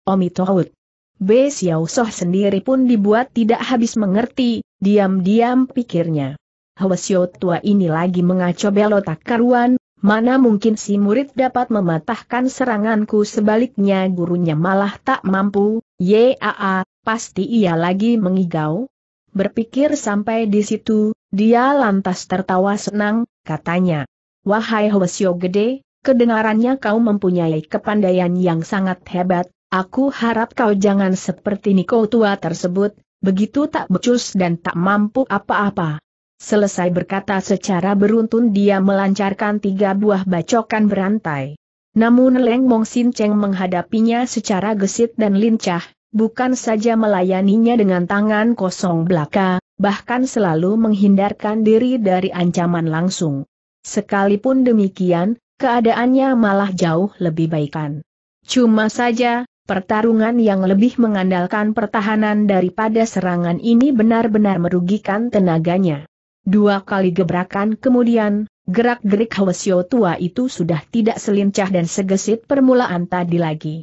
Omi Tohut. B. Xiao Soh sendiri pun dibuat tidak habis mengerti, diam-diam pikirnya. Hwasyo tua ini lagi belo belotak karuan, mana mungkin si murid dapat mematahkan seranganku sebaliknya gurunya malah tak mampu, yaa, pasti ia lagi mengigau. Berpikir sampai di situ, dia lantas tertawa senang, katanya. Wahai Hwasyo gede, kedengarannya kau mempunyai kepandaian yang sangat hebat, Aku harap kau jangan seperti Niko tua tersebut, begitu tak becus dan tak mampu apa-apa. Selesai berkata secara beruntun dia melancarkan tiga buah bacokan berantai. Namun Leng Mong Sin Cheng menghadapinya secara gesit dan lincah, bukan saja melayaninya dengan tangan kosong belaka, bahkan selalu menghindarkan diri dari ancaman langsung. Sekalipun demikian, keadaannya malah jauh lebih baikan. Cuma saja, pertarungan yang lebih mengandalkan pertahanan daripada serangan ini benar-benar merugikan tenaganya. Dua kali gebrakan kemudian, gerak-gerik Hwasyo tua itu sudah tidak selincah dan segesit permulaan tadi lagi.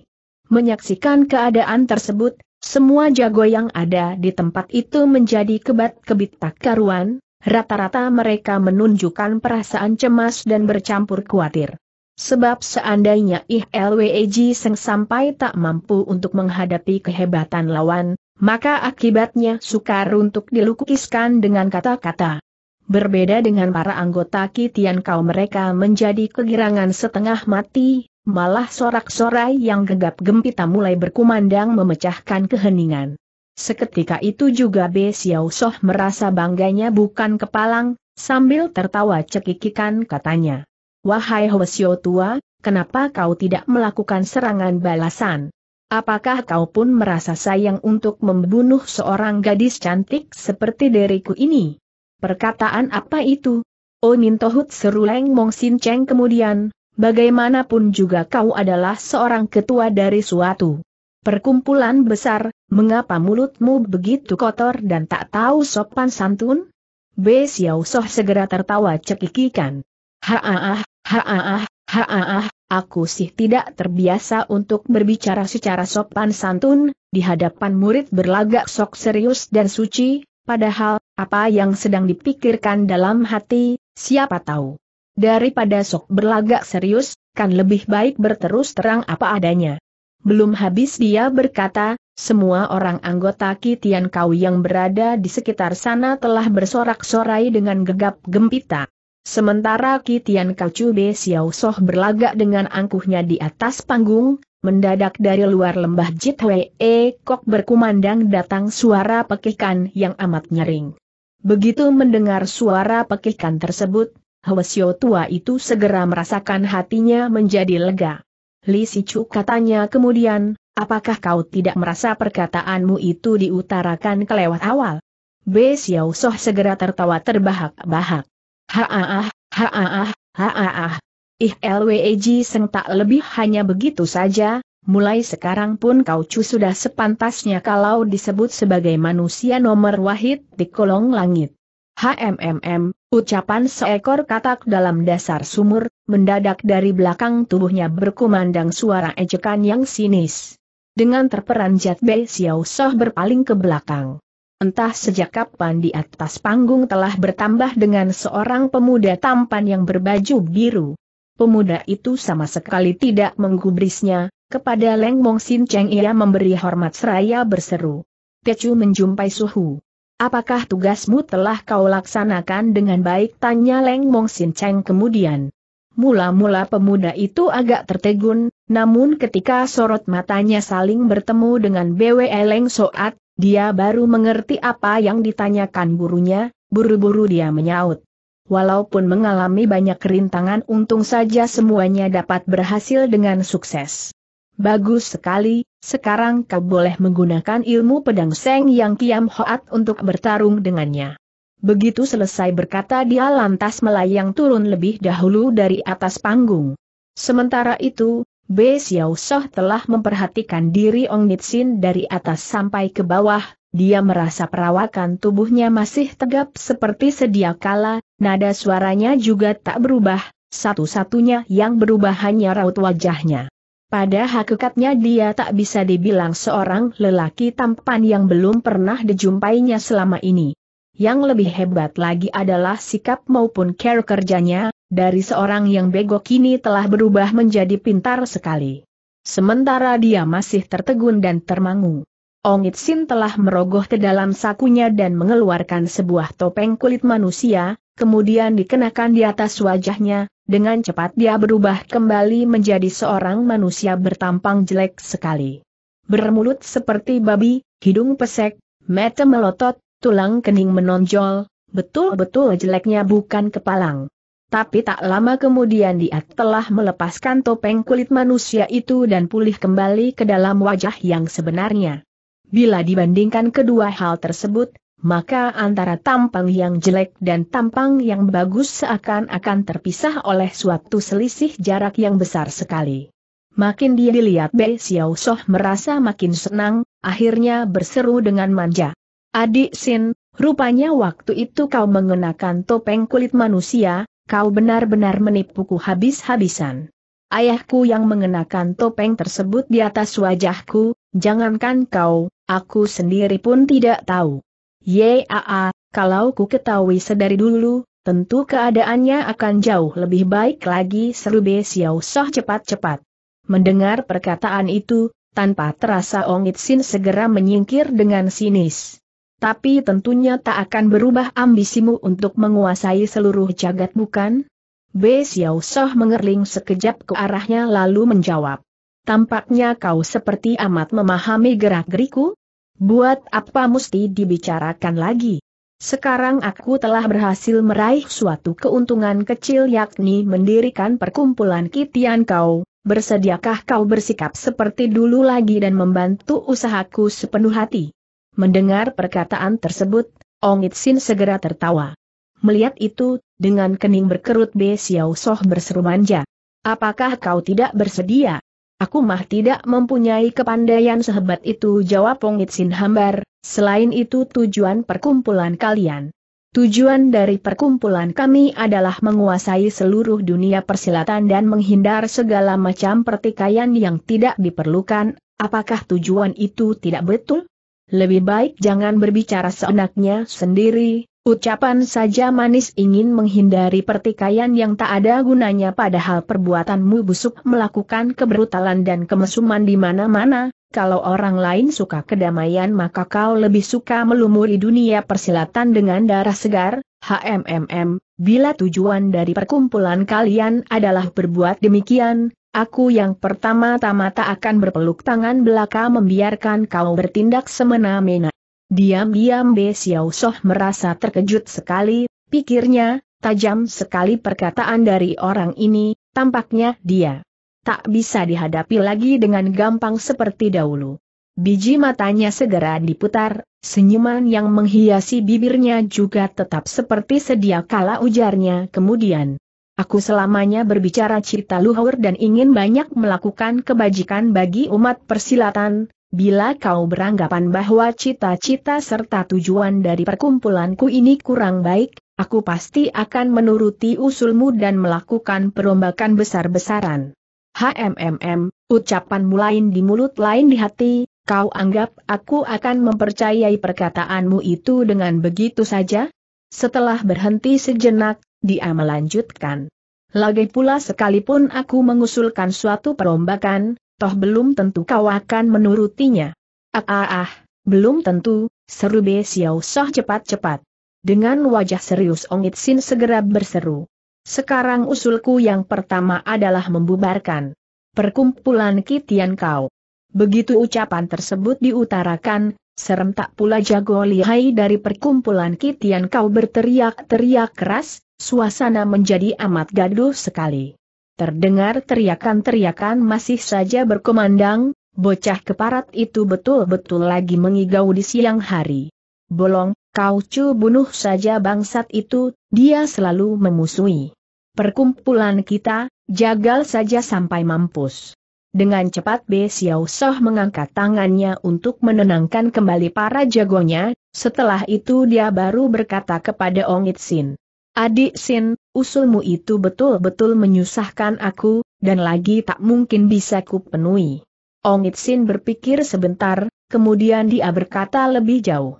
Menyaksikan keadaan tersebut, semua jago yang ada di tempat itu menjadi kebat-kebit tak karuan, rata-rata mereka menunjukkan perasaan cemas dan bercampur khawatir. Sebab seandainya ILWEG Seng sampai tak mampu untuk menghadapi kehebatan lawan, maka akibatnya sukar untuk dilukiskan dengan kata-kata. Berbeda dengan para anggota Kitian kau mereka menjadi kegirangan setengah mati, malah sorak-sorai yang gegap gempita mulai berkumandang memecahkan keheningan. Seketika itu juga Be Xiao Soh merasa bangganya bukan kepalang, sambil tertawa cekikikan katanya. Wahai Hwasyo tua, kenapa kau tidak melakukan serangan balasan? Apakah kau pun merasa sayang untuk membunuh seorang gadis cantik seperti deriku ini? Perkataan apa itu? Onin oh Mintohut seruleng Mong Sin Cheng kemudian, bagaimanapun juga kau adalah seorang ketua dari suatu perkumpulan besar, mengapa mulutmu begitu kotor dan tak tahu sopan santun? B. Xiao Soh segera tertawa cekikikan. Haah, haah, haah, aku sih tidak terbiasa untuk berbicara secara sopan santun, di hadapan murid berlagak sok serius dan suci, padahal, apa yang sedang dipikirkan dalam hati, siapa tahu. Daripada sok berlagak serius, kan lebih baik berterus terang apa adanya. Belum habis dia berkata, semua orang anggota Kitian Kau yang berada di sekitar sana telah bersorak-sorai dengan gegap gempita. Sementara Kitian Kacube Xiao Soh berlagak dengan angkuhnya di atas panggung, mendadak dari luar lembah Jit E Kok berkumandang datang suara pekikan yang amat nyering. Begitu mendengar suara pekikan tersebut, Hwasyo tua itu segera merasakan hatinya menjadi lega. Li Chu katanya kemudian, apakah kau tidak merasa perkataanmu itu diutarakan kelewat awal? B Xiao Soh segera tertawa terbahak-bahak. Haaah, haaah, haaah. Ih LWEG seng tak lebih hanya begitu saja, mulai sekarang pun kau cu sudah sepantasnya kalau disebut sebagai manusia nomor wahid di kolong langit. HMMM, ucapan seekor katak dalam dasar sumur, mendadak dari belakang tubuhnya berkumandang suara ejekan yang sinis. Dengan terperanjat Bei Xiao Soh berpaling ke belakang entah sejak kapan di atas panggung telah bertambah dengan seorang pemuda tampan yang berbaju biru. Pemuda itu sama sekali tidak menggubrisnya, kepada Leng Mong Sin Cheng ia memberi hormat seraya berseru. Tecu menjumpai suhu. Apakah tugasmu telah kau laksanakan dengan baik? Tanya Leng Mong Sin Cheng kemudian. Mula-mula pemuda itu agak tertegun, namun ketika sorot matanya saling bertemu dengan Bwe Leng Soat, dia baru mengerti apa yang ditanyakan gurunya, buru-buru dia menyaut. Walaupun mengalami banyak rintangan untung saja semuanya dapat berhasil dengan sukses. Bagus sekali, sekarang kau boleh menggunakan ilmu pedang Seng yang Kiam Hoat untuk bertarung dengannya. Begitu selesai berkata dia lantas melayang turun lebih dahulu dari atas panggung. Sementara itu, B. Xiao Soh telah memperhatikan diri Ong Nitsin dari atas sampai ke bawah, dia merasa perawakan tubuhnya masih tegap seperti sedia kala, nada suaranya juga tak berubah, satu-satunya yang berubah hanya raut wajahnya. Pada hakikatnya dia tak bisa dibilang seorang lelaki tampan yang belum pernah dijumpainya selama ini. Yang lebih hebat lagi adalah sikap maupun care kerjanya, dari seorang yang bego kini telah berubah menjadi pintar sekali. Sementara dia masih tertegun dan termangu. Ong Sin telah merogoh ke dalam sakunya dan mengeluarkan sebuah topeng kulit manusia, kemudian dikenakan di atas wajahnya, dengan cepat dia berubah kembali menjadi seorang manusia bertampang jelek sekali. Bermulut seperti babi, hidung pesek, mata melotot, tulang kening menonjol, betul-betul jeleknya bukan kepalang. Tapi tak lama kemudian dia telah melepaskan topeng kulit manusia itu dan pulih kembali ke dalam wajah yang sebenarnya. Bila dibandingkan kedua hal tersebut, maka antara tampang yang jelek dan tampang yang bagus seakan-akan terpisah oleh suatu selisih jarak yang besar sekali. Makin dia dilihat Bei Xiao Soh merasa makin senang, akhirnya berseru dengan manja. Adik Sin, rupanya waktu itu kau mengenakan topeng kulit manusia, kau benar-benar menipuku habis-habisan. Ayahku yang mengenakan topeng tersebut di atas wajahku, jangankan kau, aku sendiri pun tidak tahu. Yaa, kalau ku ketahui sedari dulu, tentu keadaannya akan jauh lebih baik lagi seru Be Soh cepat-cepat. Mendengar perkataan itu, tanpa terasa Ong Itsin segera menyingkir dengan sinis. Tapi tentunya tak akan berubah ambisimu untuk menguasai seluruh jagat bukan? B. Xiao Soh mengerling sekejap ke arahnya lalu menjawab. Tampaknya kau seperti amat memahami gerak-geriku? Buat apa mesti dibicarakan lagi? Sekarang aku telah berhasil meraih suatu keuntungan kecil yakni mendirikan perkumpulan kitian kau, bersediakah kau bersikap seperti dulu lagi dan membantu usahaku sepenuh hati? Mendengar perkataan tersebut, Ong Itsin segera tertawa. Melihat itu, dengan kening berkerut Be Xiao Soh berseru manja. Apakah kau tidak bersedia? Aku mah tidak mempunyai kepandaian sehebat itu jawab Ong Itsin hambar, selain itu tujuan perkumpulan kalian. Tujuan dari perkumpulan kami adalah menguasai seluruh dunia persilatan dan menghindar segala macam pertikaian yang tidak diperlukan, apakah tujuan itu tidak betul? Lebih baik jangan berbicara seenaknya sendiri, ucapan saja manis ingin menghindari pertikaian yang tak ada gunanya padahal perbuatanmu busuk melakukan keberutalan dan kemesuman di mana-mana, kalau orang lain suka kedamaian maka kau lebih suka melumuri dunia persilatan dengan darah segar, HMMM, bila tujuan dari perkumpulan kalian adalah berbuat demikian, Aku yang pertama-tama tak akan berpeluk tangan belaka membiarkan kau bertindak semena-mena. Diam-diam Be Xiao Soh merasa terkejut sekali, pikirnya, tajam sekali perkataan dari orang ini, tampaknya dia tak bisa dihadapi lagi dengan gampang seperti dahulu. Biji matanya segera diputar, senyuman yang menghiasi bibirnya juga tetap seperti sedia kala ujarnya kemudian. Aku selamanya berbicara cita luhur dan ingin banyak melakukan kebajikan bagi umat persilatan, bila kau beranggapan bahwa cita-cita serta tujuan dari perkumpulanku ini kurang baik, aku pasti akan menuruti usulmu dan melakukan perombakan besar-besaran. HMMM, ucapan lain di mulut lain di hati, kau anggap aku akan mempercayai perkataanmu itu dengan begitu saja? Setelah berhenti sejenak, dia melanjutkan. Lagi pula sekalipun aku mengusulkan suatu perombakan, toh belum tentu kau akan menurutinya. Ah ah ah, belum tentu, seru Be Xiao Soh cepat-cepat. Dengan wajah serius Ong Itsin segera berseru. Sekarang usulku yang pertama adalah membubarkan perkumpulan Kitian Kau. Begitu ucapan tersebut diutarakan, serem tak pula jago lihai dari perkumpulan Kitian Kau berteriak-teriak keras, suasana menjadi amat gaduh sekali. Terdengar teriakan-teriakan masih saja berkumandang, bocah keparat itu betul-betul lagi mengigau di siang hari. Bolong, kau cu bunuh saja bangsat itu, dia selalu memusuhi. Perkumpulan kita, jagal saja sampai mampus. Dengan cepat Be Xiao Soh mengangkat tangannya untuk menenangkan kembali para jagonya, setelah itu dia baru berkata kepada Ong Itsin. Adik Sin, usulmu itu betul-betul menyusahkan aku, dan lagi tak mungkin bisa kupenuhi. Ongit Sin berpikir sebentar, kemudian dia berkata lebih jauh.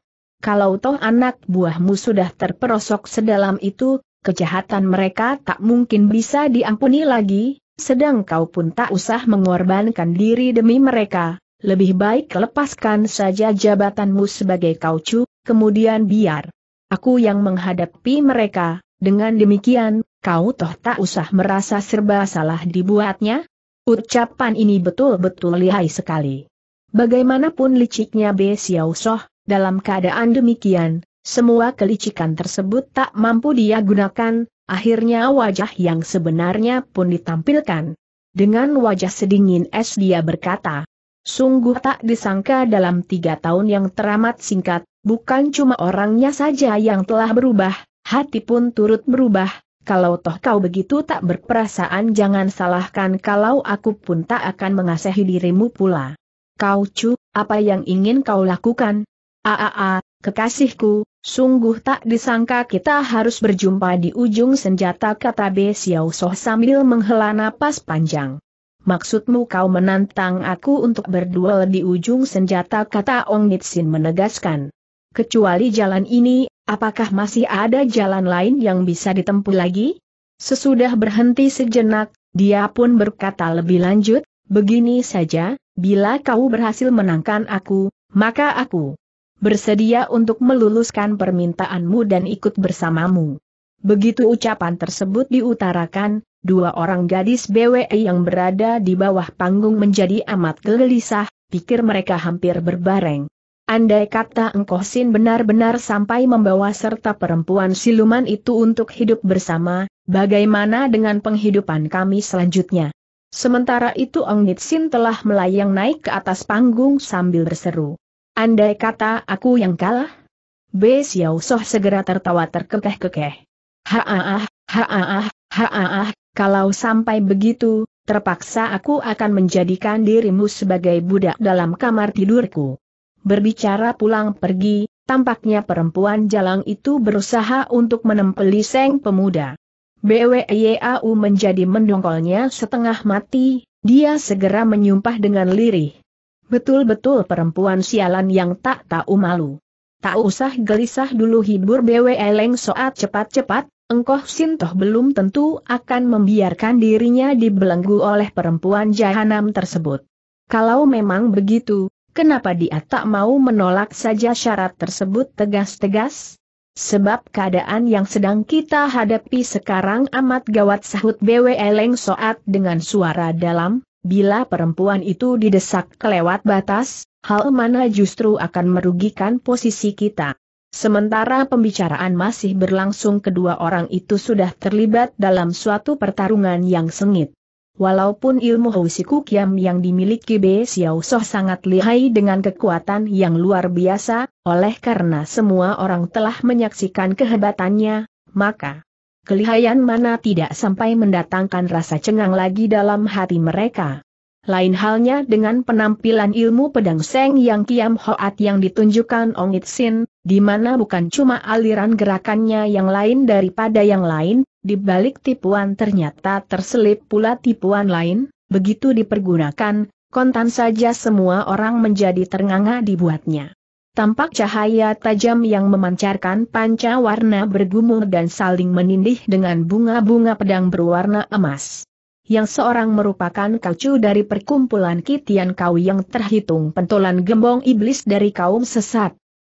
Kalau toh anak buahmu sudah terperosok sedalam itu, kejahatan mereka tak mungkin bisa diampuni lagi, sedang kau pun tak usah mengorbankan diri demi mereka, lebih baik lepaskan saja jabatanmu sebagai kaucu, kemudian biar Aku yang menghadapi mereka, dengan demikian, kau toh tak usah merasa serba salah dibuatnya? Ucapan ini betul-betul lihai sekali. Bagaimanapun liciknya Be Xiao Soh, dalam keadaan demikian, semua kelicikan tersebut tak mampu dia gunakan, akhirnya wajah yang sebenarnya pun ditampilkan. Dengan wajah sedingin es dia berkata, Sungguh tak disangka dalam tiga tahun yang teramat singkat, Bukan cuma orangnya saja yang telah berubah, hati pun turut berubah, kalau toh kau begitu tak berperasaan jangan salahkan kalau aku pun tak akan mengasihi dirimu pula. Kau cu, apa yang ingin kau lakukan? Aaa, kekasihku, sungguh tak disangka kita harus berjumpa di ujung senjata kata B Xiao Soh sambil menghela napas panjang. Maksudmu kau menantang aku untuk berduel di ujung senjata kata Ong Nitsin menegaskan. Kecuali jalan ini, apakah masih ada jalan lain yang bisa ditempuh lagi? Sesudah berhenti sejenak, dia pun berkata lebih lanjut, begini saja, bila kau berhasil menangkan aku, maka aku bersedia untuk meluluskan permintaanmu dan ikut bersamamu. Begitu ucapan tersebut diutarakan, dua orang gadis BWI yang berada di bawah panggung menjadi amat gelisah, pikir mereka hampir berbareng. Andai kata Engkoh Sin benar-benar sampai membawa serta perempuan siluman itu untuk hidup bersama, bagaimana dengan penghidupan kami selanjutnya? Sementara itu Ong Sin telah melayang naik ke atas panggung sambil berseru. Andai kata aku yang kalah? B. Xiao Soh segera tertawa terkekeh-kekeh. Haaah, haaah, haaah, kalau sampai begitu, terpaksa aku akan menjadikan dirimu sebagai budak dalam kamar tidurku. Berbicara pulang pergi, tampaknya perempuan jalang itu berusaha untuk menempeli seng pemuda. BWYAU e menjadi mendongkolnya setengah mati, dia segera menyumpah dengan lirih. Betul-betul perempuan sialan yang tak tahu malu. Tak usah gelisah dulu hibur BW Eleng soat cepat-cepat, engkoh Sintoh belum tentu akan membiarkan dirinya dibelenggu oleh perempuan jahanam tersebut. Kalau memang begitu, Kenapa dia tak mau menolak saja syarat tersebut tegas-tegas? Sebab keadaan yang sedang kita hadapi sekarang amat gawat sahut BW Eleng Soat dengan suara dalam, bila perempuan itu didesak kelewat batas, hal mana justru akan merugikan posisi kita. Sementara pembicaraan masih berlangsung kedua orang itu sudah terlibat dalam suatu pertarungan yang sengit. Walaupun ilmu Hausiku Kiam yang dimiliki Be Xiao Soh sangat lihai dengan kekuatan yang luar biasa, oleh karena semua orang telah menyaksikan kehebatannya, maka kelihayan mana tidak sampai mendatangkan rasa cengang lagi dalam hati mereka. Lain halnya dengan penampilan ilmu pedang Seng yang Kiam Hoat yang ditunjukkan Ong It Sin, di mana bukan cuma aliran gerakannya yang lain daripada yang lain, di balik tipuan ternyata terselip pula tipuan lain, begitu dipergunakan, kontan saja semua orang menjadi ternganga dibuatnya. Tampak cahaya tajam yang memancarkan panca warna bergumul dan saling menindih dengan bunga-bunga pedang berwarna emas. Yang seorang merupakan kacu dari perkumpulan Kitian Kau yang terhitung pentolan gembong iblis dari kaum sesat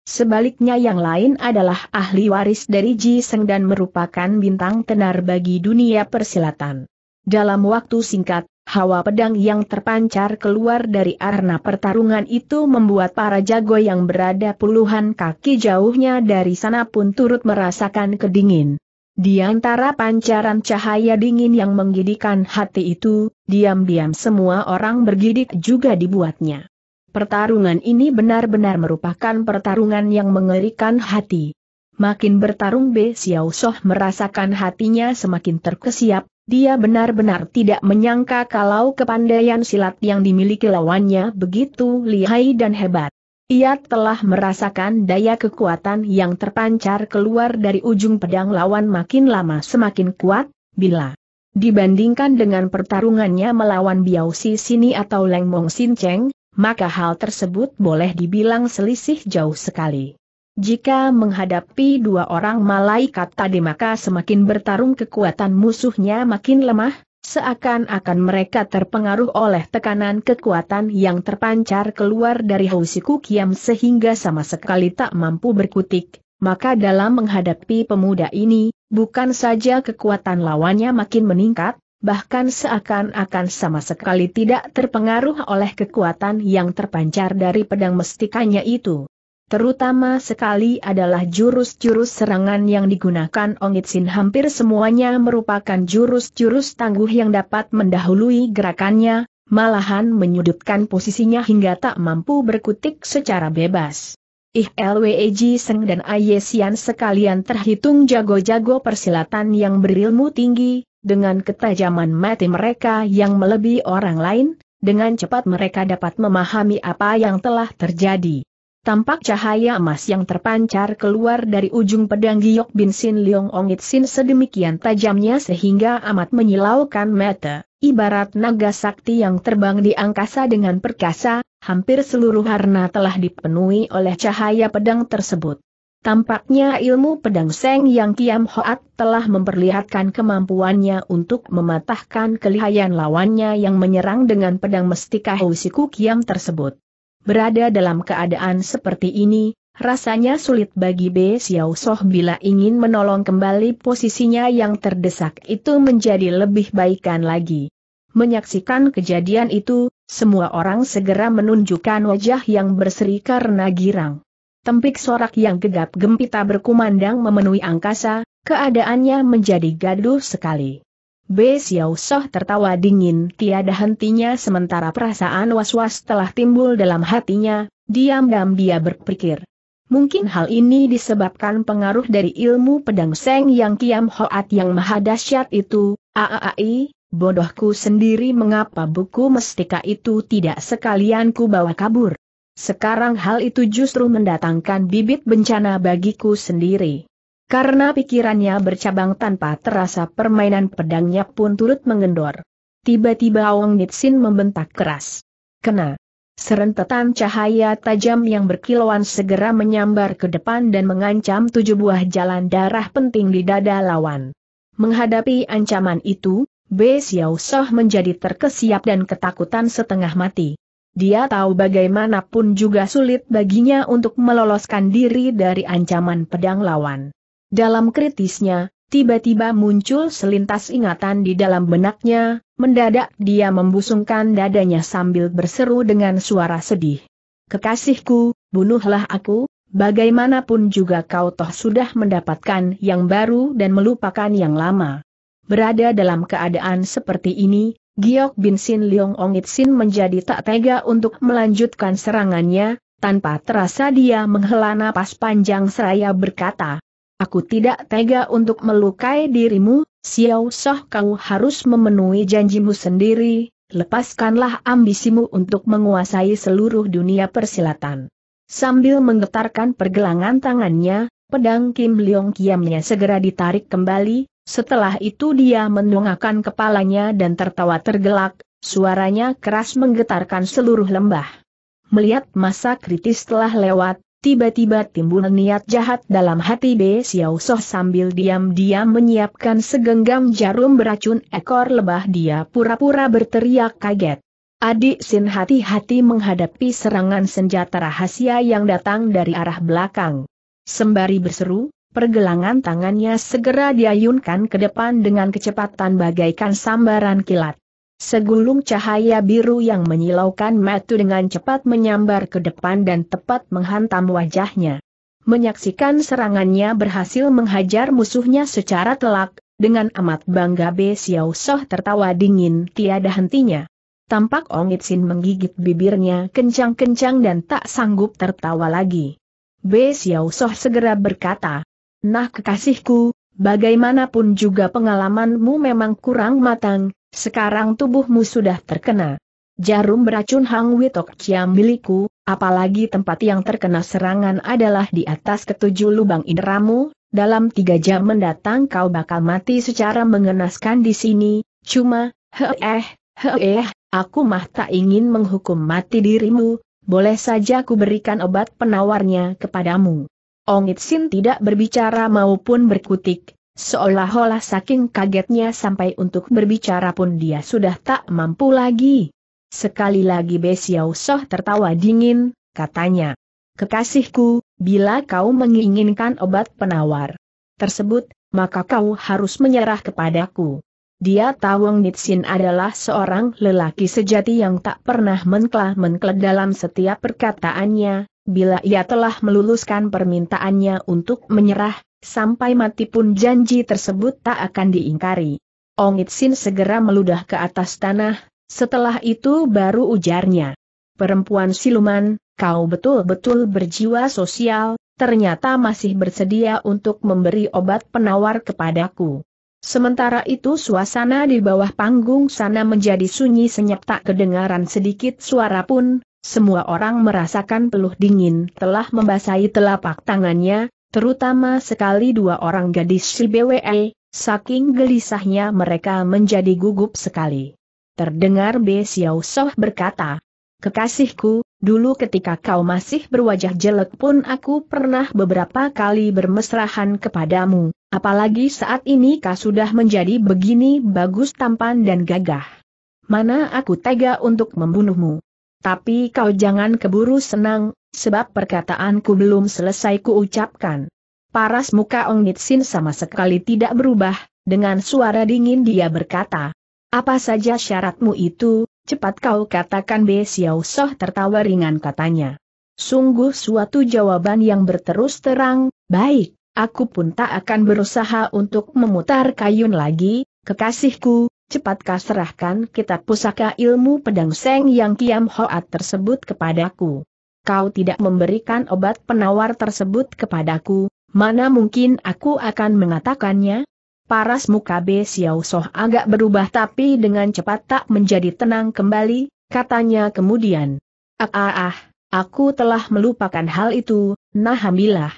Sebaliknya yang lain adalah ahli waris dari Ji Seng dan merupakan bintang tenar bagi dunia persilatan. Dalam waktu singkat, hawa pedang yang terpancar keluar dari arena pertarungan itu membuat para jago yang berada puluhan kaki jauhnya dari sana pun turut merasakan kedingin. Di antara pancaran cahaya dingin yang menggidikan hati itu, diam-diam semua orang bergidik juga dibuatnya. Pertarungan ini benar-benar merupakan pertarungan yang mengerikan hati. Makin bertarung B Xiao Soh merasakan hatinya semakin terkesiap, dia benar-benar tidak menyangka kalau kepandaian silat yang dimiliki lawannya begitu lihai dan hebat. Ia telah merasakan daya kekuatan yang terpancar keluar dari ujung pedang lawan makin lama semakin kuat, bila dibandingkan dengan pertarungannya melawan Biao Si Sini atau Leng Mong Sin Cheng, maka hal tersebut boleh dibilang selisih jauh sekali. Jika menghadapi dua orang malaikat tadi maka semakin bertarung kekuatan musuhnya makin lemah, seakan-akan mereka terpengaruh oleh tekanan kekuatan yang terpancar keluar dari Hausiku Kiam sehingga sama sekali tak mampu berkutik, maka dalam menghadapi pemuda ini, bukan saja kekuatan lawannya makin meningkat, bahkan seakan-akan sama sekali tidak terpengaruh oleh kekuatan yang terpancar dari pedang mestikanya itu. Terutama sekali adalah jurus-jurus serangan yang digunakan Ong hampir semuanya merupakan jurus-jurus tangguh yang dapat mendahului gerakannya, malahan menyudutkan posisinya hingga tak mampu berkutik secara bebas. Ih Lwej Seng dan Aye Sian sekalian terhitung jago-jago persilatan yang berilmu tinggi, dengan ketajaman mati mereka yang melebihi orang lain, dengan cepat mereka dapat memahami apa yang telah terjadi. Tampak cahaya emas yang terpancar keluar dari ujung pedang Giok Bin Sin Leong Ongit Sin sedemikian tajamnya sehingga amat menyilaukan mata, ibarat naga sakti yang terbang di angkasa dengan perkasa, hampir seluruh harna telah dipenuhi oleh cahaya pedang tersebut. Tampaknya ilmu pedang Seng Yang Kiam Hoat telah memperlihatkan kemampuannya untuk mematahkan kelihayan lawannya yang menyerang dengan pedang mestika Hwisiku Kiam tersebut. Berada dalam keadaan seperti ini, rasanya sulit bagi B. Xiao Soh bila ingin menolong kembali posisinya yang terdesak itu menjadi lebih baikkan lagi. Menyaksikan kejadian itu, semua orang segera menunjukkan wajah yang berseri karena girang. Tempik sorak yang gegap gempita berkumandang memenuhi angkasa, keadaannya menjadi gaduh sekali. B. Xiao Soh tertawa dingin tiada hentinya sementara perasaan was-was telah timbul dalam hatinya, diam-diam dia berpikir. Mungkin hal ini disebabkan pengaruh dari ilmu pedang Seng yang Kiam Hoat yang maha dahsyat itu, aaai, bodohku sendiri mengapa buku mestika itu tidak sekalian ku bawa kabur. Sekarang hal itu justru mendatangkan bibit bencana bagiku sendiri. Karena pikirannya bercabang tanpa terasa permainan pedangnya pun turut mengendor. Tiba-tiba Wang Nitsin membentak keras. Kena. Serentetan cahaya tajam yang berkilauan segera menyambar ke depan dan mengancam tujuh buah jalan darah penting di dada lawan. Menghadapi ancaman itu, Be Xiao Soh menjadi terkesiap dan ketakutan setengah mati. Dia tahu bagaimanapun juga sulit baginya untuk meloloskan diri dari ancaman pedang lawan. Dalam kritisnya, tiba-tiba muncul selintas ingatan di dalam benaknya, mendadak dia membusungkan dadanya sambil berseru dengan suara sedih. Kekasihku, bunuhlah aku, bagaimanapun juga kau toh sudah mendapatkan yang baru dan melupakan yang lama. Berada dalam keadaan seperti ini, Giok Bin Sin Leong Ong It Sin menjadi tak tega untuk melanjutkan serangannya, tanpa terasa dia menghela napas panjang seraya berkata, Aku tidak tega untuk melukai dirimu, Xiao Soh kau harus memenuhi janjimu sendiri, lepaskanlah ambisimu untuk menguasai seluruh dunia persilatan. Sambil menggetarkan pergelangan tangannya, pedang Kim Leong Kiamnya segera ditarik kembali, setelah itu dia mendongakkan kepalanya dan tertawa tergelak, suaranya keras menggetarkan seluruh lembah. Melihat masa kritis telah lewat, tiba-tiba timbul niat jahat dalam hati B. Xiao Soh sambil diam-diam menyiapkan segenggam jarum beracun ekor lebah dia pura-pura berteriak kaget. Adik Sin hati-hati menghadapi serangan senjata rahasia yang datang dari arah belakang. Sembari berseru, Pergelangan tangannya segera diayunkan ke depan dengan kecepatan bagaikan sambaran kilat. Segulung cahaya biru yang menyilaukan metu dengan cepat menyambar ke depan dan tepat menghantam wajahnya. Menyaksikan serangannya berhasil menghajar musuhnya secara telak, dengan amat bangga Be Xiao Soh tertawa dingin tiada hentinya. Tampak Ong Itsin menggigit bibirnya kencang-kencang dan tak sanggup tertawa lagi. B. Xiao Soh segera berkata, Nah kekasihku, bagaimanapun juga pengalamanmu memang kurang matang, sekarang tubuhmu sudah terkena. Jarum beracun Hang Witok Ciam milikku, apalagi tempat yang terkena serangan adalah di atas ketujuh lubang inderamu, dalam tiga jam mendatang kau bakal mati secara mengenaskan di sini, cuma, heeh, heeh, aku mah tak ingin menghukum mati dirimu, boleh saja ku berikan obat penawarnya kepadamu. Ong Itsin tidak berbicara maupun berkutik, seolah-olah saking kagetnya sampai untuk berbicara pun dia sudah tak mampu lagi. Sekali lagi Besiau Soh tertawa dingin, katanya. Kekasihku, bila kau menginginkan obat penawar tersebut, maka kau harus menyerah kepadaku. Dia tahu Ongit Nitsin adalah seorang lelaki sejati yang tak pernah mengklah-mengklah dalam setiap perkataannya, bila ia telah meluluskan permintaannya untuk menyerah, sampai mati pun janji tersebut tak akan diingkari. Ong Itsin segera meludah ke atas tanah, setelah itu baru ujarnya. Perempuan siluman, kau betul-betul berjiwa sosial, ternyata masih bersedia untuk memberi obat penawar kepadaku. Sementara itu suasana di bawah panggung sana menjadi sunyi senyap tak kedengaran sedikit suara pun, semua orang merasakan peluh dingin telah membasahi telapak tangannya, terutama sekali dua orang gadis si BWE, saking gelisahnya mereka menjadi gugup sekali. Terdengar B. Xiao Soh berkata, Kekasihku, dulu ketika kau masih berwajah jelek pun aku pernah beberapa kali bermesrahan kepadamu, apalagi saat ini kau sudah menjadi begini bagus tampan dan gagah. Mana aku tega untuk membunuhmu? Tapi kau jangan keburu senang, sebab perkataanku belum selesai kuucapkan. Paras muka Ong Nitsin sama sekali tidak berubah, dengan suara dingin dia berkata, Apa saja syaratmu itu, cepat kau katakan Be Xiao Soh tertawa ringan katanya. Sungguh suatu jawaban yang berterus terang, baik, aku pun tak akan berusaha untuk memutar kayun lagi, kekasihku, cepatkah serahkan kitab pusaka ilmu pedang Seng yang Kiam Hoat tersebut kepadaku. Kau tidak memberikan obat penawar tersebut kepadaku, mana mungkin aku akan mengatakannya? Paras muka B. Xiao Soh agak berubah tapi dengan cepat tak menjadi tenang kembali, katanya kemudian. Ah ah ah, aku telah melupakan hal itu, ambillah.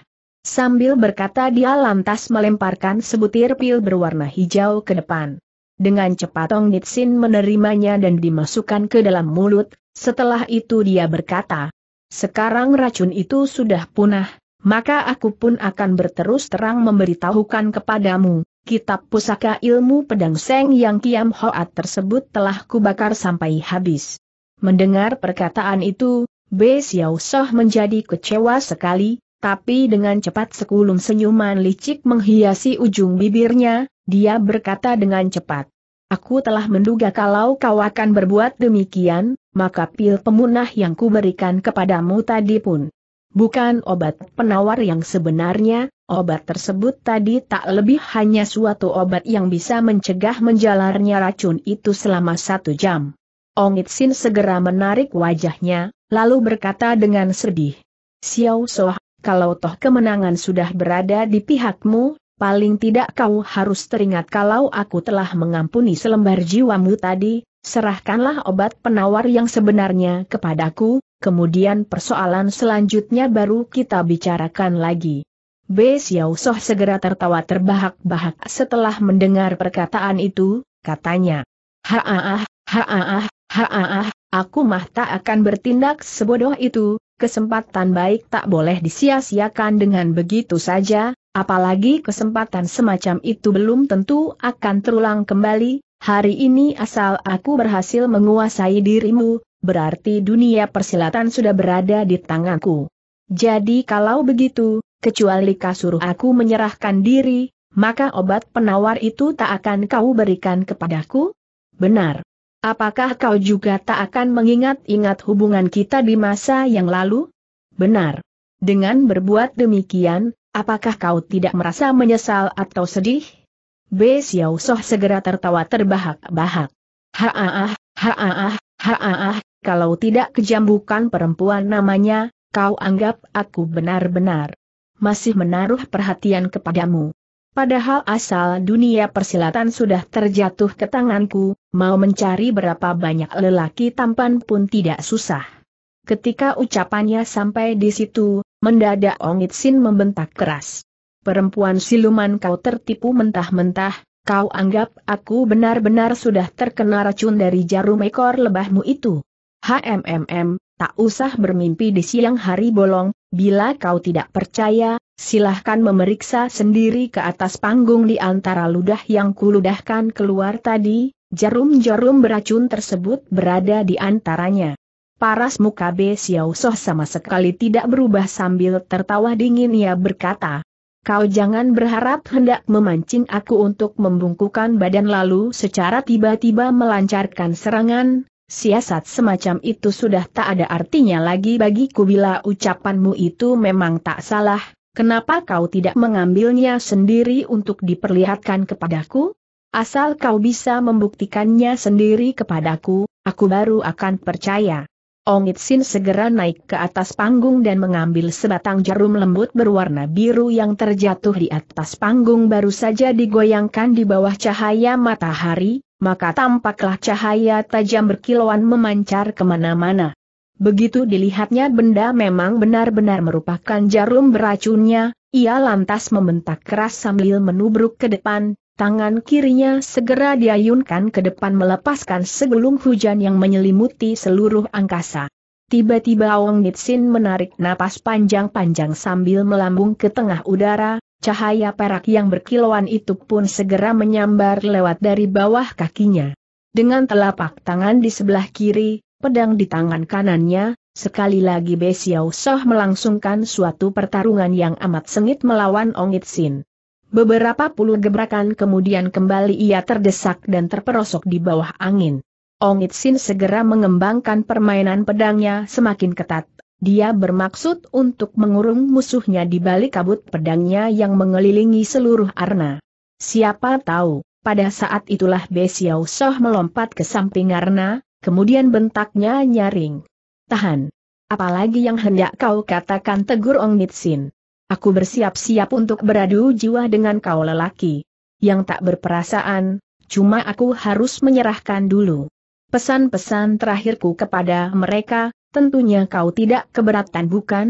Sambil berkata dia lantas melemparkan sebutir pil berwarna hijau ke depan. Dengan cepat Tong Nitsin menerimanya dan dimasukkan ke dalam mulut, setelah itu dia berkata, sekarang racun itu sudah punah, maka aku pun akan berterus terang memberitahukan kepadamu, kitab pusaka ilmu pedang Seng yang Kiam Hoat tersebut telah kubakar sampai habis. Mendengar perkataan itu, B. Xiao Soh menjadi kecewa sekali, tapi dengan cepat sekulum senyuman licik menghiasi ujung bibirnya, dia berkata dengan cepat. Aku telah menduga kalau kau akan berbuat demikian, maka pil pemunah yang kuberikan kepadamu tadi pun bukan obat penawar yang sebenarnya, obat tersebut tadi tak lebih hanya suatu obat yang bisa mencegah menjalarnya racun itu selama satu jam. Ongit Sin segera menarik wajahnya, lalu berkata dengan sedih, Xiao Soh, kalau toh kemenangan sudah berada di pihakmu, paling tidak kau harus teringat kalau aku telah mengampuni selembar jiwamu tadi, serahkanlah obat penawar yang sebenarnya kepadaku, kemudian persoalan selanjutnya baru kita bicarakan lagi. B. Soh segera tertawa terbahak-bahak setelah mendengar perkataan itu, katanya. Haaah, haaah, haaah, aku mah tak akan bertindak sebodoh itu, kesempatan baik tak boleh disia-siakan dengan begitu saja, Apalagi kesempatan semacam itu belum tentu akan terulang kembali, hari ini asal aku berhasil menguasai dirimu, berarti dunia persilatan sudah berada di tanganku. Jadi kalau begitu, kecuali kau aku menyerahkan diri, maka obat penawar itu tak akan kau berikan kepadaku? Benar. Apakah kau juga tak akan mengingat-ingat hubungan kita di masa yang lalu? Benar. Dengan berbuat demikian, Apakah kau tidak merasa menyesal atau sedih? B. Xiao Soh segera tertawa terbahak-bahak. Haaah, haaah, haaah, kalau tidak kejam bukan perempuan namanya, kau anggap aku benar-benar masih menaruh perhatian kepadamu. Padahal asal dunia persilatan sudah terjatuh ke tanganku, mau mencari berapa banyak lelaki tampan pun tidak susah. Ketika ucapannya sampai di situ, Mendadak Ong Sin membentak keras. Perempuan siluman kau tertipu mentah-mentah, kau anggap aku benar-benar sudah terkena racun dari jarum ekor lebahmu itu. HMMM, tak usah bermimpi di siang hari bolong, bila kau tidak percaya, silahkan memeriksa sendiri ke atas panggung di antara ludah yang kuludahkan keluar tadi, jarum-jarum beracun tersebut berada di antaranya paras muka B. Xiao Soh sama sekali tidak berubah sambil tertawa dingin ia berkata, Kau jangan berharap hendak memancing aku untuk membungkukan badan lalu secara tiba-tiba melancarkan serangan, siasat semacam itu sudah tak ada artinya lagi bagiku bila ucapanmu itu memang tak salah, kenapa kau tidak mengambilnya sendiri untuk diperlihatkan kepadaku? Asal kau bisa membuktikannya sendiri kepadaku, aku baru akan percaya. Sin segera naik ke atas panggung dan mengambil sebatang jarum lembut berwarna biru yang terjatuh di atas panggung baru saja digoyangkan di bawah cahaya matahari, maka tampaklah cahaya tajam berkilauan memancar kemana-mana. Begitu dilihatnya benda memang benar-benar merupakan jarum beracunnya, ia lantas membentak keras sambil menubruk ke depan, Tangan kirinya segera diayunkan ke depan melepaskan segelung hujan yang menyelimuti seluruh angkasa. Tiba-tiba Ong Nitsin menarik napas panjang-panjang sambil melambung ke tengah udara, cahaya perak yang berkilauan itu pun segera menyambar lewat dari bawah kakinya. Dengan telapak tangan di sebelah kiri, pedang di tangan kanannya, sekali lagi Besiau Soh melangsungkan suatu pertarungan yang amat sengit melawan Ong Nitsin. Beberapa puluh gebrakan kemudian kembali ia terdesak dan terperosok di bawah angin. Ong Itsin segera mengembangkan permainan pedangnya semakin ketat. Dia bermaksud untuk mengurung musuhnya di balik kabut pedangnya yang mengelilingi seluruh arna. Siapa tahu, pada saat itulah Xiao Soh melompat ke samping arna, kemudian bentaknya nyaring. Tahan. Apalagi yang hendak kau katakan tegur Ong Nitsin. Aku bersiap-siap untuk beradu jiwa dengan kau lelaki. Yang tak berperasaan, cuma aku harus menyerahkan dulu. Pesan-pesan terakhirku kepada mereka, tentunya kau tidak keberatan bukan?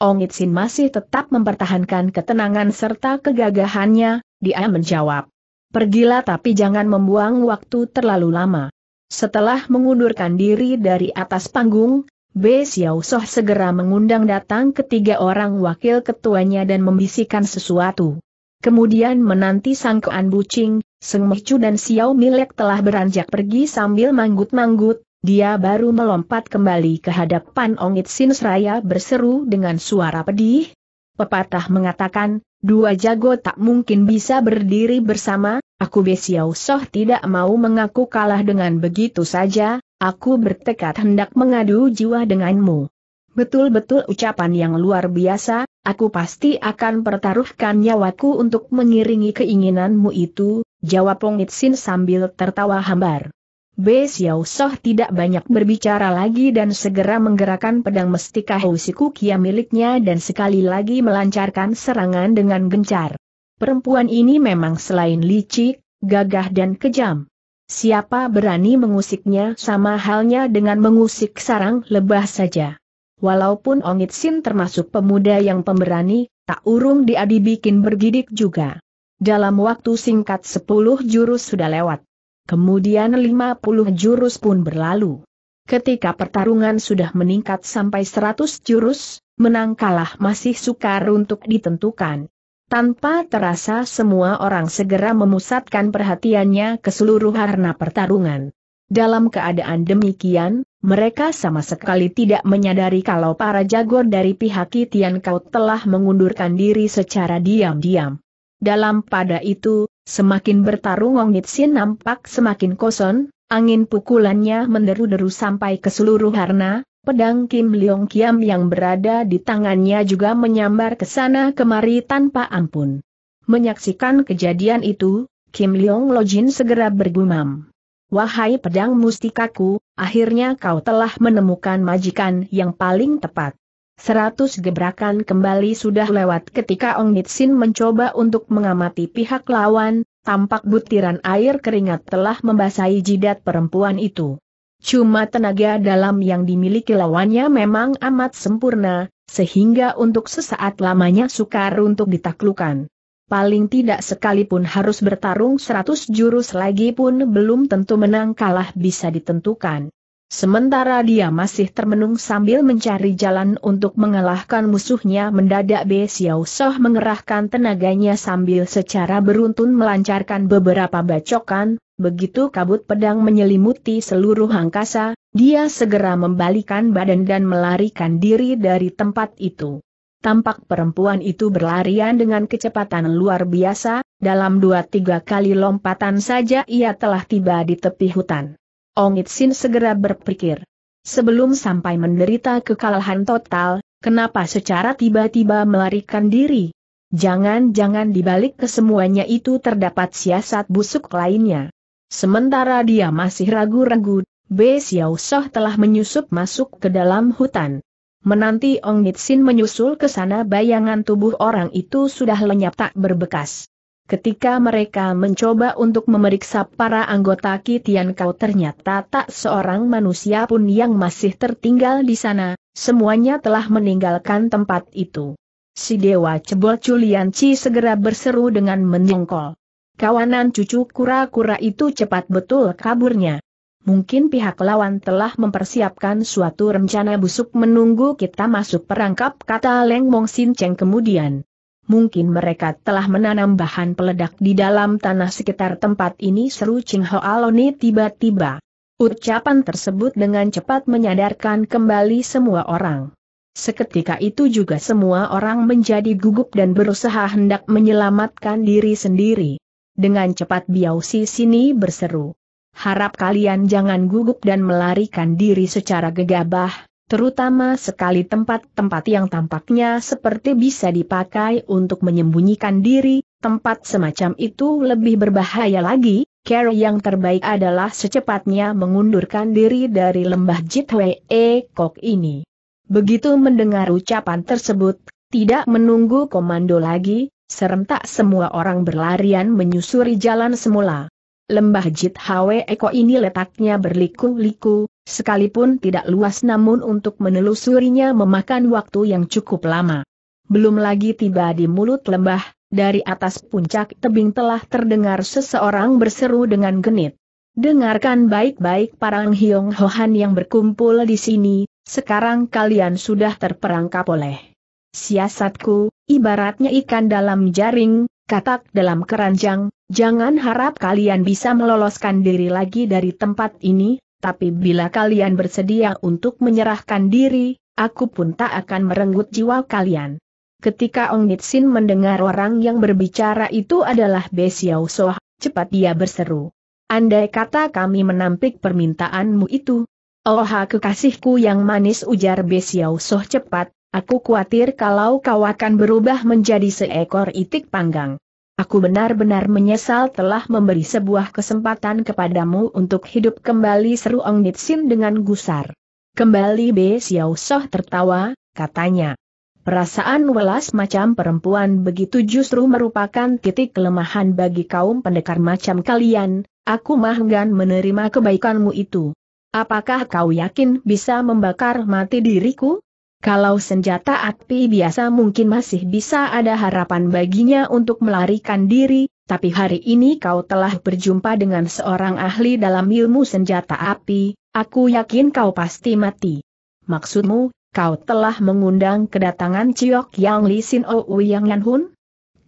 Ong Itsin masih tetap mempertahankan ketenangan serta kegagahannya, dia menjawab. Pergilah tapi jangan membuang waktu terlalu lama. Setelah mengundurkan diri dari atas panggung, B. Xiao Soh segera mengundang datang ketiga orang wakil ketuanya dan membisikkan sesuatu. Kemudian menanti sangkaan bucing, Seng Mechu dan Xiao Milek telah beranjak pergi sambil manggut-manggut, dia baru melompat kembali ke hadapan Ongit Sin Seraya berseru dengan suara pedih. Pepatah mengatakan, dua jago tak mungkin bisa berdiri bersama, Aku Besiau Soh tidak mau mengaku kalah dengan begitu saja, aku bertekad hendak mengadu jiwa denganmu. Betul-betul ucapan yang luar biasa, aku pasti akan pertaruhkan nyawaku untuk mengiringi keinginanmu itu, jawab Wong Itsin sambil tertawa hambar. B. Xiao Soh tidak banyak berbicara lagi dan segera menggerakkan pedang mestika Housiku Kia miliknya dan sekali lagi melancarkan serangan dengan gencar. Perempuan ini memang selain licik, gagah dan kejam. Siapa berani mengusiknya sama halnya dengan mengusik sarang lebah saja. Walaupun Ongit Sin termasuk pemuda yang pemberani, tak urung dia dibikin bergidik juga. Dalam waktu singkat sepuluh jurus sudah lewat. Kemudian lima puluh jurus pun berlalu. Ketika pertarungan sudah meningkat sampai seratus jurus, menang kalah masih sukar untuk ditentukan. Tanpa terasa semua orang segera memusatkan perhatiannya ke seluruh arena pertarungan. Dalam keadaan demikian, mereka sama sekali tidak menyadari kalau para jago dari pihak Kitian Kau telah mengundurkan diri secara diam-diam. Dalam pada itu, semakin bertarung Wong Nitsin nampak semakin kosong, angin pukulannya menderu-deru sampai ke seluruh arena, Pedang Kim Leong Kiam yang berada di tangannya juga menyambar ke sana kemari tanpa ampun. Menyaksikan kejadian itu, Kim Leong Lojin segera bergumam. Wahai pedang mustikaku, akhirnya kau telah menemukan majikan yang paling tepat. Seratus gebrakan kembali sudah lewat ketika Ong Nitsin mencoba untuk mengamati pihak lawan, tampak butiran air keringat telah membasahi jidat perempuan itu. Cuma tenaga dalam yang dimiliki lawannya memang amat sempurna, sehingga untuk sesaat lamanya sukar untuk ditaklukan. Paling tidak sekalipun harus bertarung seratus jurus lagi pun belum tentu menang kalah bisa ditentukan. Sementara dia masih termenung sambil mencari jalan untuk mengalahkan musuhnya mendadak Be Xiao Soh mengerahkan tenaganya sambil secara beruntun melancarkan beberapa bacokan, begitu kabut pedang menyelimuti seluruh angkasa, dia segera membalikan badan dan melarikan diri dari tempat itu. Tampak perempuan itu berlarian dengan kecepatan luar biasa, dalam dua tiga kali lompatan saja ia telah tiba di tepi hutan. Ong Itsin segera berpikir. Sebelum sampai menderita kekalahan total, kenapa secara tiba-tiba melarikan diri? Jangan-jangan dibalik kesemuanya itu terdapat siasat busuk lainnya. Sementara dia masih ragu-ragu, Bei Xiao Soh telah menyusup masuk ke dalam hutan. Menanti Ong Nitsin menyusul ke sana bayangan tubuh orang itu sudah lenyap tak berbekas. Ketika mereka mencoba untuk memeriksa para anggota Kitian Kau ternyata tak seorang manusia pun yang masih tertinggal di sana, semuanya telah meninggalkan tempat itu. Si Dewa Cebol Culian Ci segera berseru dengan menyongkol. Kawanan cucu kura-kura itu cepat betul kaburnya. Mungkin pihak lawan telah mempersiapkan suatu rencana busuk menunggu kita masuk perangkap kata Leng Mong Sin Cheng kemudian. Mungkin mereka telah menanam bahan peledak di dalam tanah sekitar tempat ini seru Ching Ho Aloni tiba-tiba. Ucapan tersebut dengan cepat menyadarkan kembali semua orang. Seketika itu juga semua orang menjadi gugup dan berusaha hendak menyelamatkan diri sendiri. Dengan cepat Biao Si sini berseru. Harap kalian jangan gugup dan melarikan diri secara gegabah, terutama sekali tempat-tempat yang tampaknya seperti bisa dipakai untuk menyembunyikan diri, tempat semacam itu lebih berbahaya lagi, care yang terbaik adalah secepatnya mengundurkan diri dari lembah Jitwe Kok ini. Begitu mendengar ucapan tersebut, tidak menunggu komando lagi, Serentak semua orang berlarian menyusuri jalan semula. Lembah Jit Hwe Eko ini letaknya berliku-liku, sekalipun tidak luas namun untuk menelusurinya memakan waktu yang cukup lama. Belum lagi tiba di mulut lembah, dari atas puncak tebing telah terdengar seseorang berseru dengan genit. Dengarkan baik-baik para Hyong Hohan yang berkumpul di sini, sekarang kalian sudah terperangkap oleh Siasatku, ibaratnya ikan dalam jaring, katak dalam keranjang, jangan harap kalian bisa meloloskan diri lagi dari tempat ini, tapi bila kalian bersedia untuk menyerahkan diri, aku pun tak akan merenggut jiwa kalian. Ketika Ong Nitsin mendengar orang yang berbicara itu adalah Be Xiao Soh, cepat dia berseru. Andai kata kami menampik permintaanmu itu. Oh kekasihku yang manis ujar Be Xiao Soh cepat, Aku khawatir kalau kau akan berubah menjadi seekor itik panggang. Aku benar-benar menyesal telah memberi sebuah kesempatan kepadamu untuk hidup kembali seru Ong Nitsin dengan gusar. Kembali Be Xiao Soh tertawa, katanya. Perasaan welas macam perempuan begitu justru merupakan titik kelemahan bagi kaum pendekar macam kalian, aku mah enggan menerima kebaikanmu itu. Apakah kau yakin bisa membakar mati diriku? Kalau senjata api biasa mungkin masih bisa ada harapan baginya untuk melarikan diri, tapi hari ini kau telah berjumpa dengan seorang ahli dalam ilmu senjata api, aku yakin kau pasti mati. Maksudmu, kau telah mengundang kedatangan Ciok Yang Li Sin Ouyang Yang Yan Hun?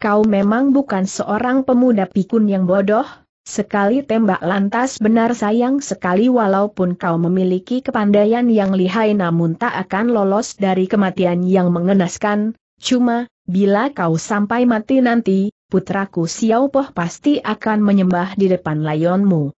Kau memang bukan seorang pemuda pikun yang bodoh, Sekali tembak lantas benar sayang sekali walaupun kau memiliki kepandaian yang lihai namun tak akan lolos dari kematian yang mengenaskan, cuma, bila kau sampai mati nanti, putraku Xiao Poh pasti akan menyembah di depan layonmu.